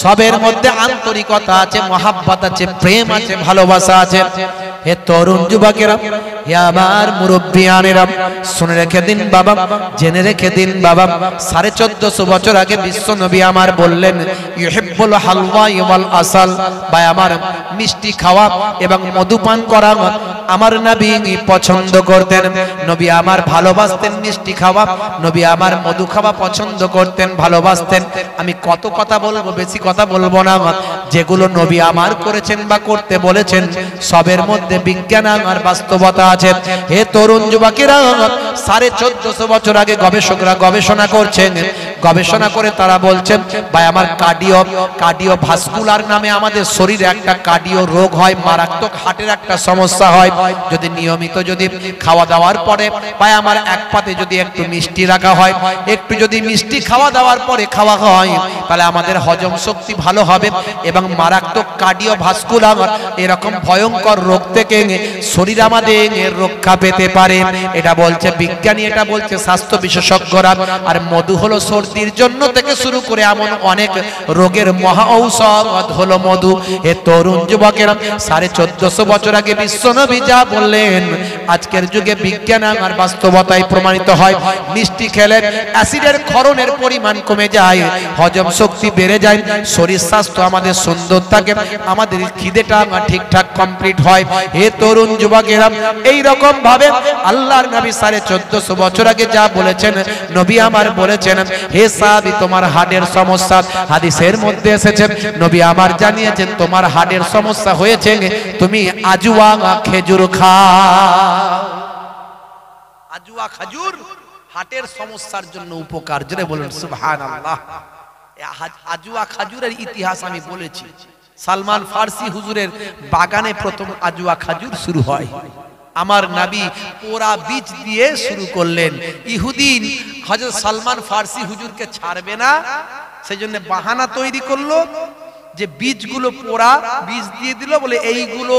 সবের মধ্যে আন্তরিকতা আছে মহাব্বত আছে প্রেম আছে ভালোবাসা আছে হে তরুণ যুবকেরা হে আমার আনেরা শুনে রেখে দিন বাবা জেনে রেখে দিন বাবা সাড়ে চোদ্দশো বছর আগে বিশ্ব নবী আমার বললেন ইহেব্বুল ইমাল আসাল বা আমার মিষ্টি খাওয়া এবং মধুপান করা আমার নবী পছন্দ করতেন নবী আমার ভালোবাসতেন মিষ্টি খাওয়া নবী আমার মধু খাওয়া পছন্দ করতেন ভালোবাসতেন আমি কত কথা বলবো বেশি কথা বলবো না যেগুলো নবী আমার করেছেন বা করতে বলেছেন সবের মধ্যে মধ্যে বিজ্ঞান আর বাস্তবতা আছে হে তরুণ যুবকেরা সাড়ে চোদ্দশো বছর আগে গবেষকরা গবেষণা করছেন গবেষণা করে তারা বলছেন ভাই আমার কার্ডিও কার্ডিও ভাস্কুলার নামে আমাদের শরীরে একটা কার্ডিও রোগ হয় মারাত্মক হার্টের একটা সমস্যা হয় যদি নিয়মিত যদি খাওয়া দাওয়ার পরে ভাই আমার এক পাতে যদি একটু মিষ্টি রাখা হয় একটু যদি মিষ্টি খাওয়া দাওয়ার পরে খাওয়া হয় তাহলে আমাদের হজম শক্তি ভালো হবে এবং মারাত্মক কার্ডিও ভাস্কুলার এরকম ভয়ঙ্কর রোগ থেকে থেকে শরীর আমাদের রক্ষা পেতে পারে এটা বলছে বিজ্ঞানী এটা বলছে স্বাস্থ্য বিশেষজ্ঞরা আর মধু হলো সর্দির জন্য থেকে শুরু করে এমন অনেক রোগের মহা ঔষধ হলো মধু এ তরুণ যুবকের সাড়ে চোদ্দশো বছর আগে বিশ্বনবী যা বললেন আজকের যুগে বিজ্ঞান আর বাস্তবতায় প্রমাণিত হয় মিষ্টি খেলে অ্যাসিডের ক্ষরণের পরিমাণ কমে যায় হজম শক্তি বেড়ে যায় শরীর স্বাস্থ্য আমাদের সুন্দর থাকে আমাদের খিদেটা ঠিকঠাক কমপ্লিট হয় হে তরুণ যুবকেরা এই রকম ভাবে আল্লাহর নবী সাড়ে চোদ্দশো বছর আগে যা বলেছেন নবী আমার বলেছেন হে সাবি তোমার হাডের সমস্যা হাদিসের মধ্যে এসেছে নবী আমার জানিয়েছেন তোমার হাডের সমস্যা হয়েছে তুমি আজুয়া খেজুর খা আজুয়া খাজুর হাটের সমস্যার জন্য উপকার জোরে বলুন সুবহানাল্লাহ আজুয়া খাজুরের ইতিহাস আমি বলেছি সালমান ফার্সি হুজুরের বাগানে প্রথম আজুয়া খাজুর শুরু হয় আমার নাবি ওরা বীজ দিয়ে শুরু করলেন ইহুদিন হজরত সালমান ফার্সি হুজুরকে ছাড়বে না সেই জন্য বাহানা তৈরি করলো যে বীজগুলো পোড়া বীজ দিয়ে দিল বলে এইগুলো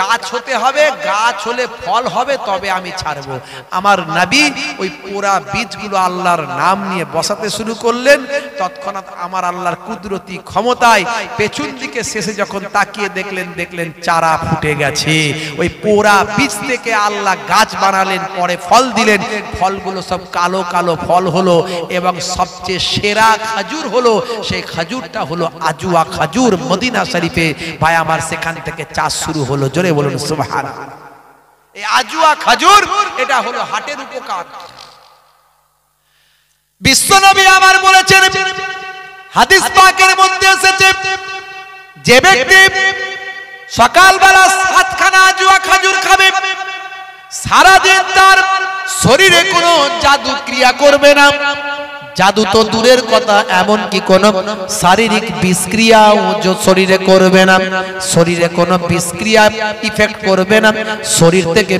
গাছ হতে হবে গাছ হলে ফল হবে তবে আমি ছাড়বো আমার নাবি ওই পোড়া বীজগুলো আল্লাহর নাম নিয়ে বসাতে শুরু করলেন তৎক্ষণাৎ আমার আল্লাহর কুদরতি ক্ষমতায় পেছন দিকে শেষে যখন তাকিয়ে দেখলেন দেখলেন চারা ফুটে গেছে ওই পোড়া বীজ থেকে আল্লাহ গাছ বানালেন পরে ফল দিলেন ফলগুলো সব কালো কালো ফল হলো এবং সবচেয়ে সেরা খাজুর হলো সেই খাজুরটা হলো আজুয়া খাজুর হাজুর মদিনা শরীফে ভাই আমার সেখান থেকে চাষ শুরু হলো জোরে বলুন সুবহান এই আজুয়া খাজুর এটা হলো হাটের উপকার বিশ্বনবী আমার বলেছেন হাদিস পাকের মধ্যে এসেছে যে ব্যক্তি সকালবেলা সাতখানা আজুয়া খাজুর খাবে সারাদিন তার শরীরে কোনো জাদু ক্রিয়া করবে না জাদু তো দূরের কথা এমন কি কোন শারীরিক বিষক্রিয়াও শরীরে করবে না শরীরে কোনো বিষক্রিয়া ইফেক্ট করবে না শরীর থেকে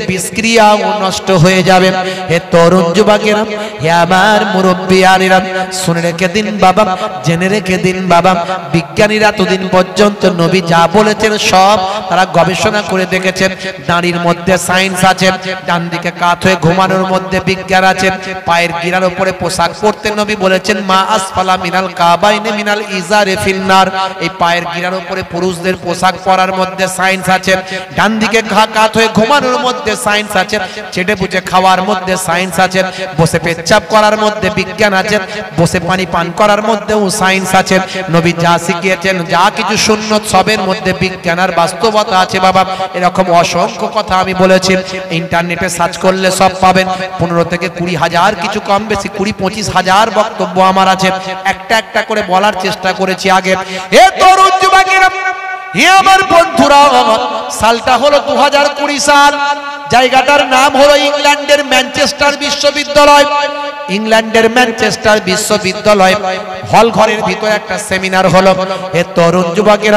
ও নষ্ট হয়ে যাবে হে তরুণ যুবকেরা হে আমার মুরব্বিয়ানিরা শুনে রেখে দিন বাবা জেনে রেখে দিন বাবা বিজ্ঞানীরা এতদিন পর্যন্ত নবী যা বলেছেন সব তারা গবেষণা করে দেখেছেন দাঁড়ির মধ্যে সায়েন্স আছে ডান দিকে কাত হয়ে ঘুমানোর মধ্যে বিজ্ঞান আছে পায়ের গিরার উপরে পোশাক পরতে নবী নবী বলেছেন মা আসফালা মিনাল কাবাইনে মিনাল ইজারে ফিলনার এই পায়ের গিরার উপরে পুরুষদের পোশাক পরার মধ্যে সাইন্স আছে ডান দিকে কাত হয়ে ঘুমানোর মধ্যে সাইন্স আছে ছেটে বুঝে খাওয়ার মধ্যে সায়েন্স আছে বসে পেচ্ছাপ করার মধ্যে বিজ্ঞান আছে বসে পানি পান করার মধ্যেও সায়েন্স আছে নবী যা শিখিয়েছেন যা কিছু শূন্য সবের মধ্যে বিজ্ঞান আর বাস্তবতা আছে বাবা এরকম অসংখ্য কথা আমি বলেছি ইন্টারনেটে সার্চ করলে সব পাবেন পনেরো থেকে কুড়ি হাজার কিছু কম বেশি কুড়ি পঁচিশ হাজার বক্তব্য আমার আছে একটা একটা করে বলার চেষ্টা করেছি আগে এ তরুণ যুবকেরা হে আমার বন্ধুরা সালটা হলো দু হাজার কুড়ি সাল জায়গাটার নাম হলো ইংল্যান্ডের ম্যানচেস্টার বিশ্ববিদ্যালয় ইংল্যান্ডের ম্যানচেস্টার বিশ্ববিদ্যালয় হল ঘরের ভিতরে একটা সেমিনার হলো এ তরুণ যুবকের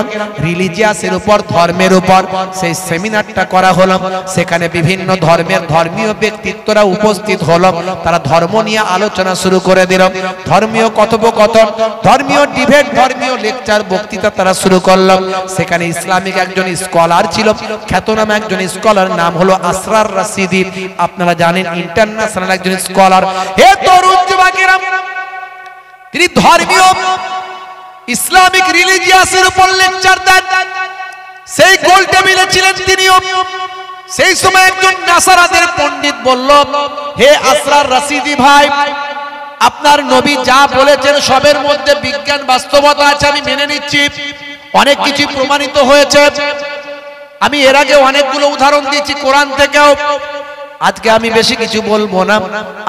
রিলিজিয়াসের উপর ধর্মের উপর সেই সেমিনারটা করা হলো সেখানে বিভিন্ন ধর্মের ধর্মীয় ব্যক্তিত্বরা উপস্থিত হলো তারা ধর্ম নিয়ে আলোচনা শুরু করে দিল ধর্মীয় কথোপকথন ধর্মীয় ডিবেট ধর্মীয় লেকচার বক্তৃতা তারা শুরু করলো সেখানে ইসলামিক একজন স্কলার ছিল খ্যাতনাম একজন স্কলার নাম হলো আসরার রাশিদি আপনারা জানেন ইন্টারন্যাশনাল একজন স্কলার হে তরুণ তিনি ধর্মীয় ইসলামিক রিলিজিয়াসের উপর লেকচার দেন সেই গোল টেবিলে ছিলেন তিনিও সেই সময় একজন নাসারাদের পণ্ডিত বলল হে আসরার রাশিদি ভাই আপনার নবী যা বলেছেন সবের মধ্যে বিজ্ঞান বাস্তবতা আছে আমি মেনে নিচ্ছি অনেক কিছু প্রমাণিত হয়েছে আমি এর আগে অনেকগুলো উদাহরণ দিয়েছি কোরআন থেকেও আজকে আমি বেশি কিছু বলবো না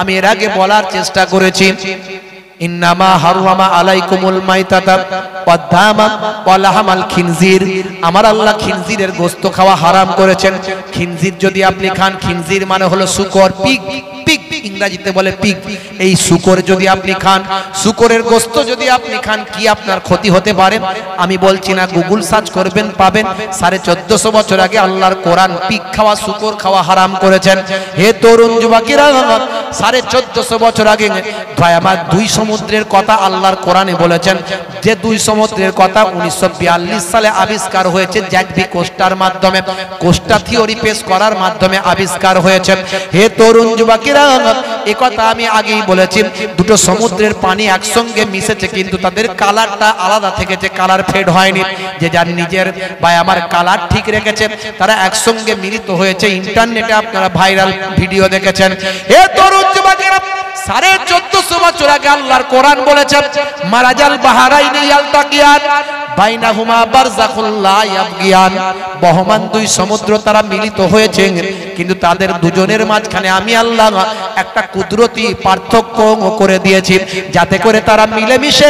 আমি এর আগে বলার চেষ্টা করেছি ইন্নামা হারুয়ামা আলাইকুমুল মাইতাতা ওয়াদামা ওয়ালাহামাল খিনজির আমার খিনজিরের গোস্ত খাওয়া হারাম করেছেন খিনজির যদি আপনি খান খিনজির মানে হলো শুকর পিগ পিক ইংরাজিতে বলে পিক এই শুকর যদি আপনি খান শুকরের গোস্ত যদি আপনি খান কি আপনার ক্ষতি হতে পারে আমি বলছি না গুগল সার্চ করবেন পাবেন সাড়ে চোদ্দশো বছর আগে আল্লাহর কোরআন পিক খাওয়া শুকর খাওয়া হারাম করেছেন হে তরুণ যুবাকিরা সাড়ে চোদ্দশো বছর আগে ভাই আমার দুই সমুদ্রের কথা আল্লাহর কোরআনে বলেছেন যে দুই সমুদ্রের কথা উনিশশো সালে আবিষ্কার হয়েছে জ্যাকবি কোস্টার মাধ্যমে কোস্টা থিওরি পেশ করার মাধ্যমে আবিষ্কার হয়েছে হে তরুণ যুবাকিরা এ কথা আমি আগেই বলেছি দুটো সমুদ্রের পানি একসঙ্গে মিশেছে কিন্তু তাদের কালারটা আলাদা থেকেছে কালার ফেড হয়নি যে যার নিজের বা আমার কালার ঠিক রেখেছে তারা একসঙ্গে মিলিত হয়েছে ইন্টারনেটে আপনারা ভাইরাল ভিডিও দেখেছেন এ তরুণ সাড়ে চোদ্দশো বছর আগে আল্লাহর কোরআন বলেছেন মারাজাল বাহারাই নেই আলতাকিয়ার বাইনাহুমা বারজাখুল্লা ইয়াবগিয়ান বহমান দুই সমুদ্র তারা মিলিত হয়েছে কিন্তু তাদের দুজনের মাঝখানে আমি আল্লাহ একটা কুদরতি পার্থক্য করে দিয়েছি যাতে করে তারা মিলেমিশে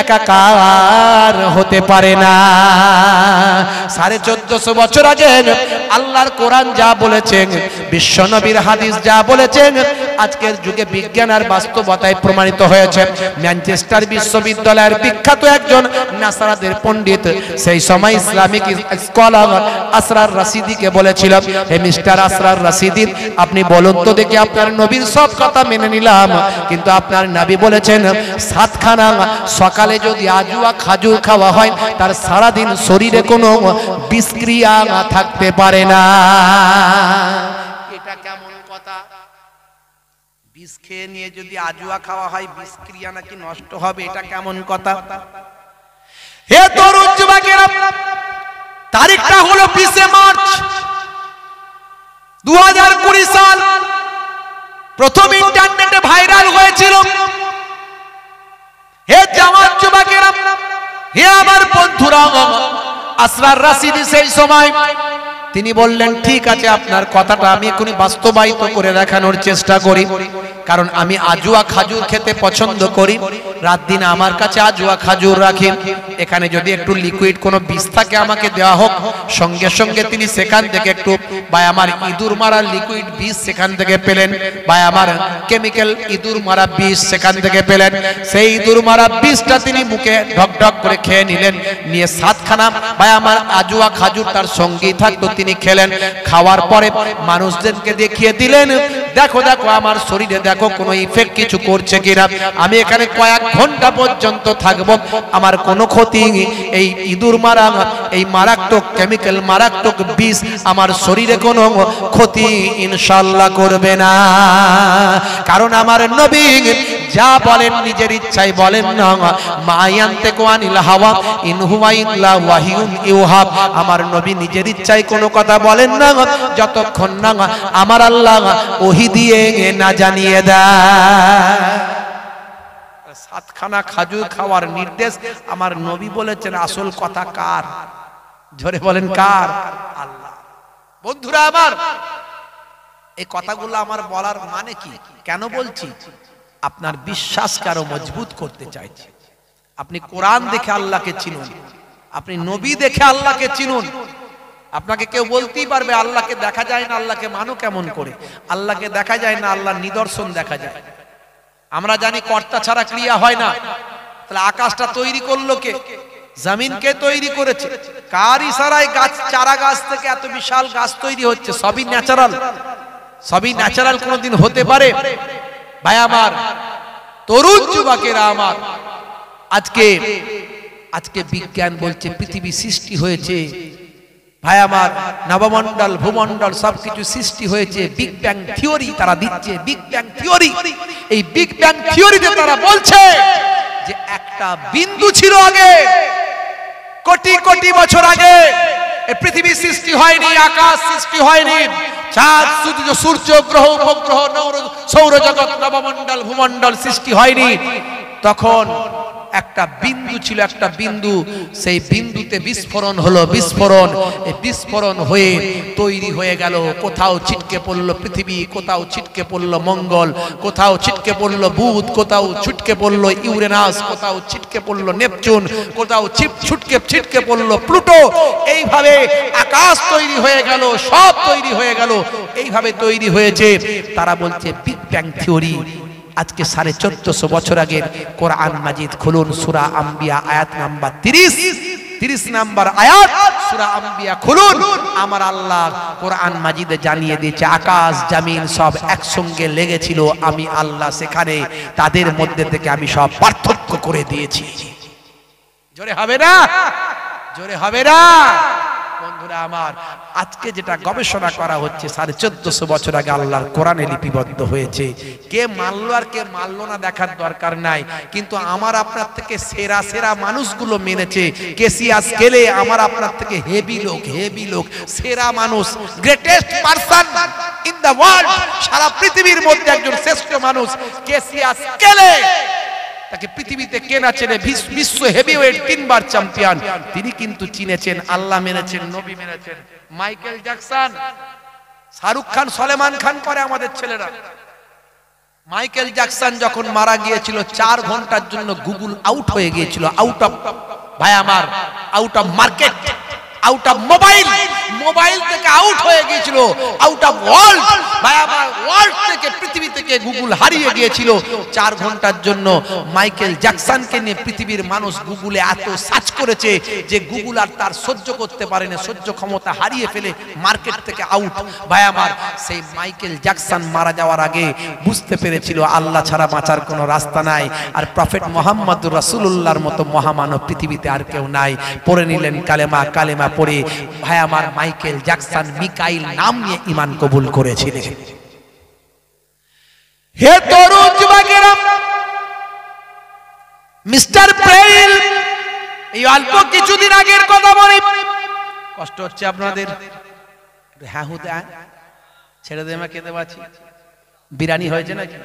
একাকার হতে পারে না সাড়ে চোদ্দশো বছর আগে আল্লাহর কোরআন যা বলেছেন বিশ্বনবীর হাদিস যা বলেছেন আজকের যুগে বিজ্ঞান আর বাস্তবতায় প্রমাণিত হয়েছে ম্যানচেস্টার বিশ্ববিদ্যালয়ের বিখ্যাত একজন নাসারাদের পন্ডিত সেই সময় ইসলামিক স্কলার আসরার রাশিদিকে বলেছিলাম হে মিস্টার আসরার রাশিদি আপনি বলুন তো দেখি আপনার নবীর সব কথা মেনে নিলাম কিন্তু আপনার নাবি বলেছেন সাতখানা সকালে যদি আজুয়া খাজুর খাওয়া হয় তার সারাদিন শরীরে কোনো বিষক্রিয়া থাকতে পারে না এটা কেমন কথা বিষ খেয়ে নিয়ে যদি আজুয়া খাওয়া হয় বিষক্রিয়া নাকি নষ্ট হবে এটা কেমন কথা হে তরুণ যুবকেরা তারিখটা হলো বিশে মার্চ দু হাজার সাল প্রথম ইন্টারনেটে ভাইরাল হয়েছিল হে জামাত যুবকেরা হে আমার বন্ধুরা আসরার রাশিদি সেই সময় তিনি বললেন ঠিক আছে আপনার কথাটা আমি এখনই বাস্তবায়িত করে দেখানোর চেষ্টা করি করি কারণ আমি আজুয়া খাজুর খেতে পছন্দ করি রাত দিন আমার কাছে আজুয়া খাজুর রাখি এখানে যদি একটু লিকুইড কোনো বিষ থাকে আমাকে দেওয়া হোক সঙ্গে সঙ্গে তিনি সেখান থেকে একটু বা আমার ইঁদুর মারা লিকুইড বিষ সেখান থেকে পেলেন বা আমার কেমিক্যাল ইঁদুর মারা বিষ সেখান থেকে পেলেন সেই ইঁদুর মারা বিষটা তিনি মুখে ঢক ঢক করে খেয়ে নিলেন নিয়ে সাতখানা বা আমার আজুয়া খাজুর তার সঙ্গী থাকতো তিনি খেলেন খাওয়ার পরে মানুষদেরকে দেখিয়ে দিলেন দেখো দেখো আমার শরীরে দেখ দেখো কোনো ইফেক্ট কিছু করছে কিনা আমি এখানে কয়েক ঘন্টা পর্যন্ত থাকব আমার কোনো ক্ষতি এই ইঁদুর মারা এই মারাত্মক কেমিক্যাল মারাত্মক বিষ আমার শরীরে কোনো ক্ষতি ইনশাল্লাহ করবে না কারণ আমার নবী যা বলেন নিজের ইচ্ছাই বলেন না মায়ান্তে কোয়ানিল হাওয়া ইনহুয়াইল্লা ওয়াহিউন ইউহাব আমার নবী নিজের ইচ্ছায় কোনো কথা বলেন না যতক্ষণ না আমার আল্লাহ ওহি দিয়ে না জানিয়ে সাতখানা খাজুর খাওয়ার নির্দেশ আমার নবী বলেছেন আসল কথা কার ঝরে বলেন কার আল্লাহ বন্ধুরা আমার এই কথাগুলো আমার বলার মানে কি কেন বলছি আপনার বিশ্বাস কারো মজবুত করতে চাইছে আপনি কোরআন দেখে আল্লাহকে চিনুন আপনি নবী দেখে আল্লাহকে চিনুন আপনাকে কেউ বলতেই পারবে আল্লাহকে দেখা যায় না আল্লাহকে মানো কেমন করে আল্লাহকে দেখা যায় না আল্লাহর নিদর্শন দেখা যায় আমরা জানি কর্তা ছাড়া ক্রিয়া হয় না তাহলে আকাশটা তৈরি করলো কে কে তৈরি করেছে কার সারাই গাছ চারা গাছ থেকে এত বিশাল গাছ তৈরি হচ্ছে সবই ন্যাচারাল সবই ন্যাচারাল কোনোদিন হতে পারে ভাই আমার তরুণ যুবকেরা আমার আজকে আজকে বিজ্ঞান বলছে পৃথিবী সৃষ্টি হয়েছে ভাই আমার নবমন্ডল ভূমন্ডল সবকিছু সৃষ্টি হয়েছে বিগ ব্যাং থিওরি তারা দিচ্ছে বিগ ব্যাং থিওরি এই বিগ ব্যাং থিওরিতে তারা বলছে যে একটা বিন্দু ছিল আগে কোটি কোটি বছর আগে পৃথিবী সৃষ্টি হয়নি আকাশ সৃষ্টি হয়নি চাঁদ সূর্য সূর্য গ্রহ উপগ্রহ সৌরজগৎ নবমন্ডল ভূমন্ডল সৃষ্টি হয়নি তখন একটা বিন্দু ছিল একটা বিন্দু সেই বিন্দুতে বিস্ফোরণ হলো বিস্ফোরণ এই বিস্ফোরণ হয়ে তৈরি হয়ে গেল কোথাও ছিটকে পড়লো পৃথিবী কোথাও ছিটকে পড়লো মঙ্গল কোথাও ছিটকে পড়লো বুধ কোথাও ছিটকে পড়লো ইউরেনাস কোথাও ছিটকে পড়লো নেপচুন কোথাও ছিপ ছুটকে ছিটকে পড়লো প্লুটো এইভাবে আকাশ তৈরি হয়ে গেল সব তৈরি হয়ে গেল এইভাবে তৈরি হয়েছে তারা বলছে বিগ ব্যাং থিওরি আজকে সাড়ে চোদ্দশো বছর আগের কোরআন মাজিদ খুলুন সুরা আম্বিয়া আয়াত নাম্বার তিরিশ তিরিশ নাম্বার আয়াত সুরা আম্বিয়া খুলুন আমার আল্লাহ কোরআন মাজিদে জানিয়ে দিয়েছে আকাশ জামিন সব একসঙ্গে লেগেছিল আমি আল্লাহ সেখানে তাদের মধ্যে থেকে আমি সব পার্থক্য করে দিয়েছি জোরে হবে না জোরে হবে না আমার আজকে যেটা গবেষণা করা হচ্ছে সাড়ে চোদ্দশো বছর আগে আল্লাহর কোরআনে লিপিবদ্ধ হয়েছে কে মানলো আর কে মানলো না দেখার দরকার নাই কিন্তু আমার আপনার থেকে সেরা সেরা মানুষগুলো মেনেছে কেসিয়াস গেলে আমার আপনার থেকে হেভি লোক হেভি লোক সেরা মানুষ greatest person in the world সারা পৃথিবীর মধ্যে একজন শ্রেষ্ঠ মানুষ কেসিয়াস গেলে তাকে পৃথিবীতে কে না চেনে বিশ্ব হেভিওয়েট তিনবার চ্যাম্পিয়ন তিনি কিন্তু চিনেছেন আল্লাহ মেনেছেন নবী মেনেছেন মাইকেল জ্যাকসন শাহরুখ খান সলেমান খান করে আমাদের ছেলেরা মাইকেল জ্যাকসন যখন মারা গিয়েছিল চার ঘন্টার জন্য গুগল আউট হয়ে গিয়েছিল আউট অফ ভাই আমার out of market out of mobile mobile থেকে আউট হয়ে গিয়েছিল আউট অফ ওয়ার্ল্ড বাবা ওয়ার্ল্ড থেকে পৃথিবী থেকে গুগল হারিয়ে গিয়েছিল চার ঘন্টার জন্য মাইকেল জ্যাকসনকে নিয়ে পৃথিবীর মানুষ গুগলে এত সার্চ করেছে যে গুগল আর তার সহ্য করতে পারে না সহ্য ক্ষমতা হারিয়ে ফেলে মার্কেট থেকে আউট ভাই আমার সেই মাইকেল জ্যাকসন মারা যাওয়ার আগে বুঝতে পেরেছিল আল্লাহ ছাড়া বাঁচার কোনো রাস্তা নাই আর প্রফেট মোহাম্মদুর রাসূলুল্লাহর মতো মহামানব পৃথিবীতে আর কেউ নাই পড়ে নিলেন কালেমা কালেমা পড়ে ভাই আমার মাইকেল জ্যাকসন মিকাইল নাম নিয়ে ইমান কবুল করেছিলেন হে তরুণ মিস্টার প্রেইল এই অল্প কিছুদিন আগের কথা বলি কষ্ট হচ্ছে আপনাদের হ্যাঁ হুদা ছেড়ে দে মা কেঁদে পাচ্ছি বিরানি হয়েছে নাকি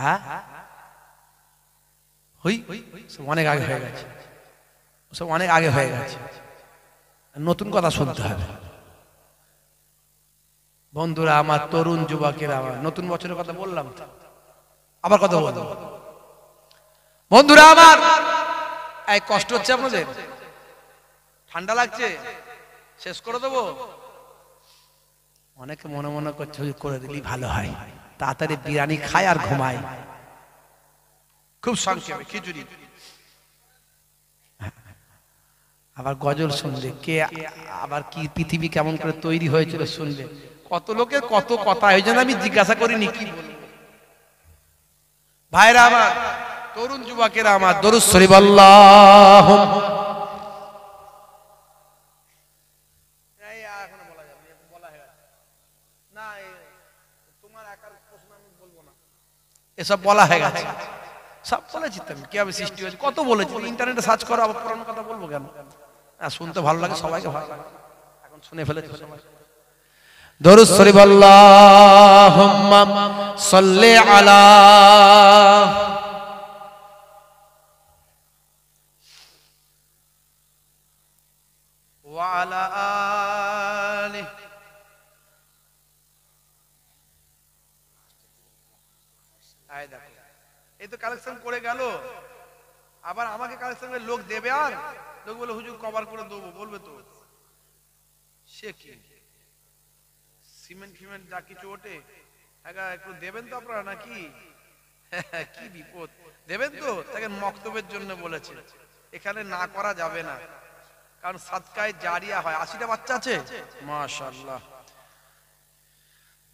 হ্যাঁ হই সব অনেক আগে হয়ে গেছে সব অনেক আগে হয়ে গেছে নতুন কথা শুনতে হবে বন্ধুরা আমার তরুণ যুবকের আমার নতুন বছরের কথা বললাম আবার কথা বল বন্ধুরা আমার এই কষ্ট হচ্ছে আপনাদের ঠান্ডা লাগছে শেষ করে দেবো অনেকে মনে মনে করছে করে দিলি ভালো হয় তাড়াতাড়ি বিরিয়ানি খায় আর ঘুমায় খুব সংক্ষেপে খিচুড়ি আবার গজল শুনবে কে আবার কি পৃথিবী কেমন করে তৈরি হয়েছিল শুনবে কত লোকের কত কথা ওই জন্য আমি জিজ্ঞাসা করিনি কি ভাইরা আমার তরুণ যুবকের আমার দরুদ শরীফ আল্লাহ এসব বলা হয়ে গেছে সব বলেছি তুমি আমি কি হবে সৃষ্টি হয়েছে কত বলেছি ইন্টারনেটে সার্চ করো আবার পুরনো কথা বলবো কেন হ্যাঁ শুনতে ভালো লাগে সবাইকে ভালো লাগে এখন শুনে ফেলে দরুদ শরীফ আল্লাহুম্মা সাল্লি আলা এই তো কালেকশন করে গেল আবার আমাকে কালেকশন করে লোক দেবে আর লোক বলে হুজুর কভার করে দেবো বলবে তো সে কি সিমেন্ট ফিমেন্ট যা কিছু ওঠে হ্যাঁ একটু দেবেন তো আপনারা নাকি হ্যাঁ, কি বিপদ দেবেন তো তাকে মক্তবের জন্য বলেছে এখানে না করা যাবে না কারণ সাতকায় জারিয়া হয় আশিটা বাচ্চা আছে মাশাল্লাহ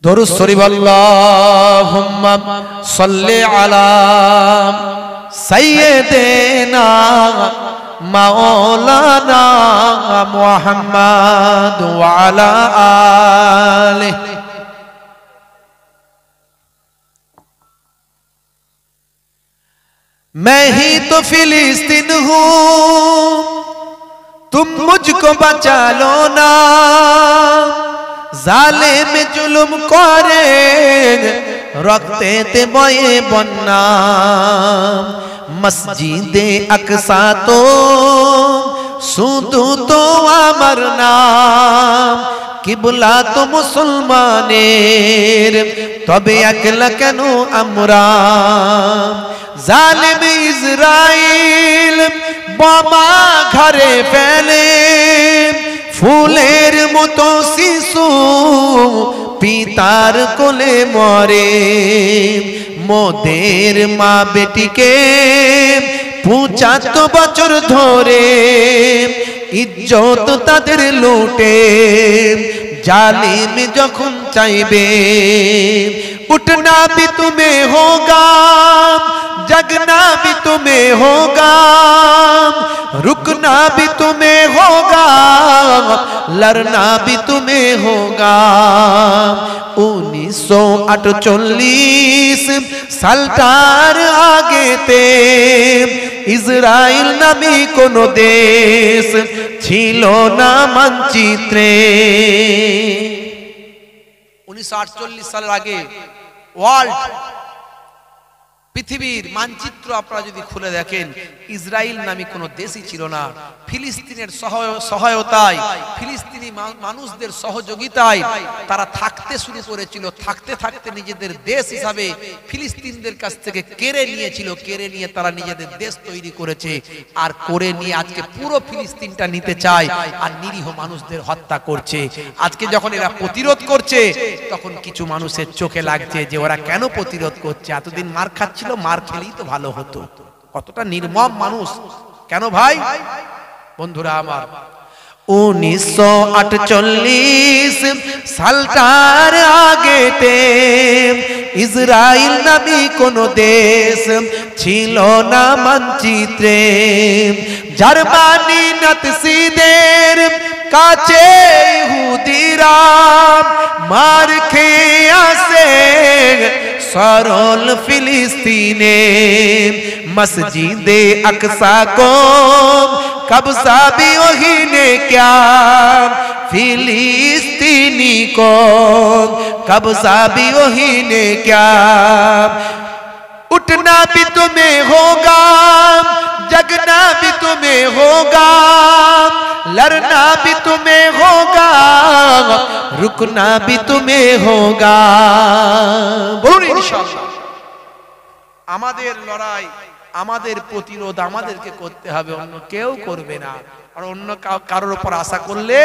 দরুদ শরীফ আল্লাহুম্মা সাল্লি আলা मौलाना मोहम्मद वाला आले मैं ही तो फिलिस्तीन हूं तुम मुझको बचा लो ना जाले में जुलुम करे रखते थे बोए बनना মসজিদে আকসা তো শুধু তো আমার নাম কিবলা তো মুসলমানের তবে একলা কেন আমরা জালেম ইসরাইল বাবা ঘরে ফেলে ফুলের মতো শিশু পিতার কোলে মরে মোদের মা বেটিকে পঁচাত্তর বছর ধরে ইজ্জত তাদের লুটে জালিম যখন চাইবে উঠনা বি তুমি হোগা जगना भी तुम्हें होगा रुकना भी तुम्हें होगा लड़ना भी तुम्हें होगा उन्नीस सौ अठचोलीस सल्टार आगे थे नबी को ইসরায়েল নামে কোন দেশ ছিল না মানচিত্রে উনিশশো साल आगे ওয়ার্ল্ড পৃথিবীর মানচিত্র আপনারা যদি খুলে দেখেন ইসরায়েল নামে কোনো দেশই ছিল না ফিলিস্তিনের সহায়তায় ফিলিস্তিনি মানুষদের সহযোগিতায় তারা থাকতে শুরু করেছিল থাকতে থাকতে নিজেদের দেশ হিসাবে ফিলিস্তিনদের কাছ থেকে কেড়ে নিয়েছিল কেড়ে নিয়ে তারা নিজেদের দেশ তৈরি করেছে আর করে নিয়ে আজকে পুরো ফিলিস্তিনটা নিতে চায় আর নিরীহ মানুষদের হত্যা করছে আজকে যখন এরা প্রতিরোধ করছে তখন কিছু মানুষের চোখে লাগছে যে ওরা কেন প্রতিরোধ করছে এতদিন মার খাচ্ছিল ছিল মার খেলেই তো ভালো হতো কতটা নির্মম মানুষ কেন ভাই বন্ধুরা আমার উনিশশো আটচল্লিশ সালটার আগে ইসরায়েল নামে কোন দেশ ছিল না মানচিত্রে জার্মানি নাতসিদের কাছে ইহুদিরা মার খেয়ে আসে সরল मस्जिदे মসজিদে को कब सा भी वही ने क्या फिलिस्तीनी को सा भी वही ने क्या उठना भी तुम्हें होगा जगना भी तुम्हें होगा लड़ना भी तुम्हें होगा रुकना भी तुम्हें होगा আমাদের লড়াই আমাদের প্রতিরোধ আমাদেরকে করতে হবে অন্য কেউ করবে না আর অন্য কারোর উপর আশা করলে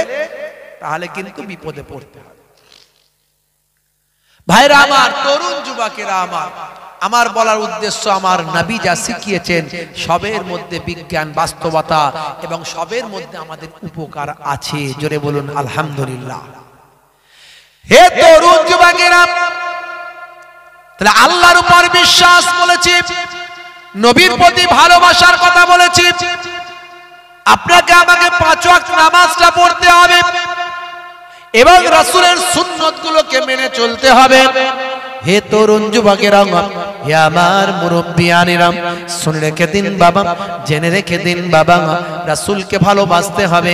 তাহলে কিন্তু বিপদে পড়তে হবে ভাইরা আমার তরুণ যুবকেরা আমার আমার বলার উদ্দেশ্য আমার নাবি যা শিখিয়েছেন সবের মধ্যে বিজ্ঞান বাস্তবতা এবং সবের মধ্যে আমাদের উপকার আছে জোরে বলুন আলহামদুলিল্লাহ হে তরুণ যুবকেরা তাহলে আল্লাহর উপর বিশ্বাস বলেছি নবীর প্রতি ভালোবাসার কথা বলেছি আপনাকে আমাকে পাঁচ ওয়াক্ত নামাজটা পড়তে হবে এবং রাসূলের সুন্নতগুলোকে মেনে চলতে হবে হে তরুণ অঙ্গন হে আমার মুরব্বিয়ানিরাম শুনে রেখে দিন বাবা জেনে রেখে দিন বাবা রাসুলকে ভালোবাসতে হবে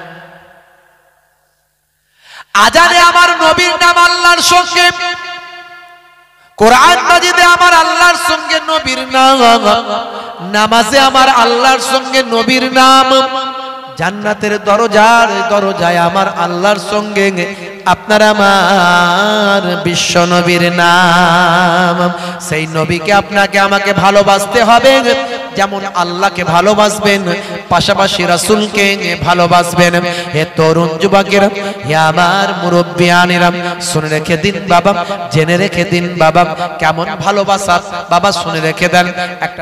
আজানে আমার নবীর নাম আল্লাহর সঙ্গে কোরআন মাজিদে আমার আল্লাহর সঙ্গে নবীর নাম নামাজে আমার আল্লাহর সঙ্গে নবীর নাম জান্নাতের দরজার দরজায় আমার আল্লাহর সঙ্গে আপনার আমার বিশ্ব নবীর নাম সেই নবীকে আপনাকে আমাকে ভালোবাসতে হবে যেমন আল্লাহকে ভালোবাসবেন পাশাপাশি রাসুলকে ভালোবাসবেন হে তরুণ যুবকের হে আমার মুরব্বিয়ানেরা শুনে রেখে দিন বাবা জেনে রেখে দিন বাবা কেমন ভালোবাসা বাবা শুনে রেখে দেন একটা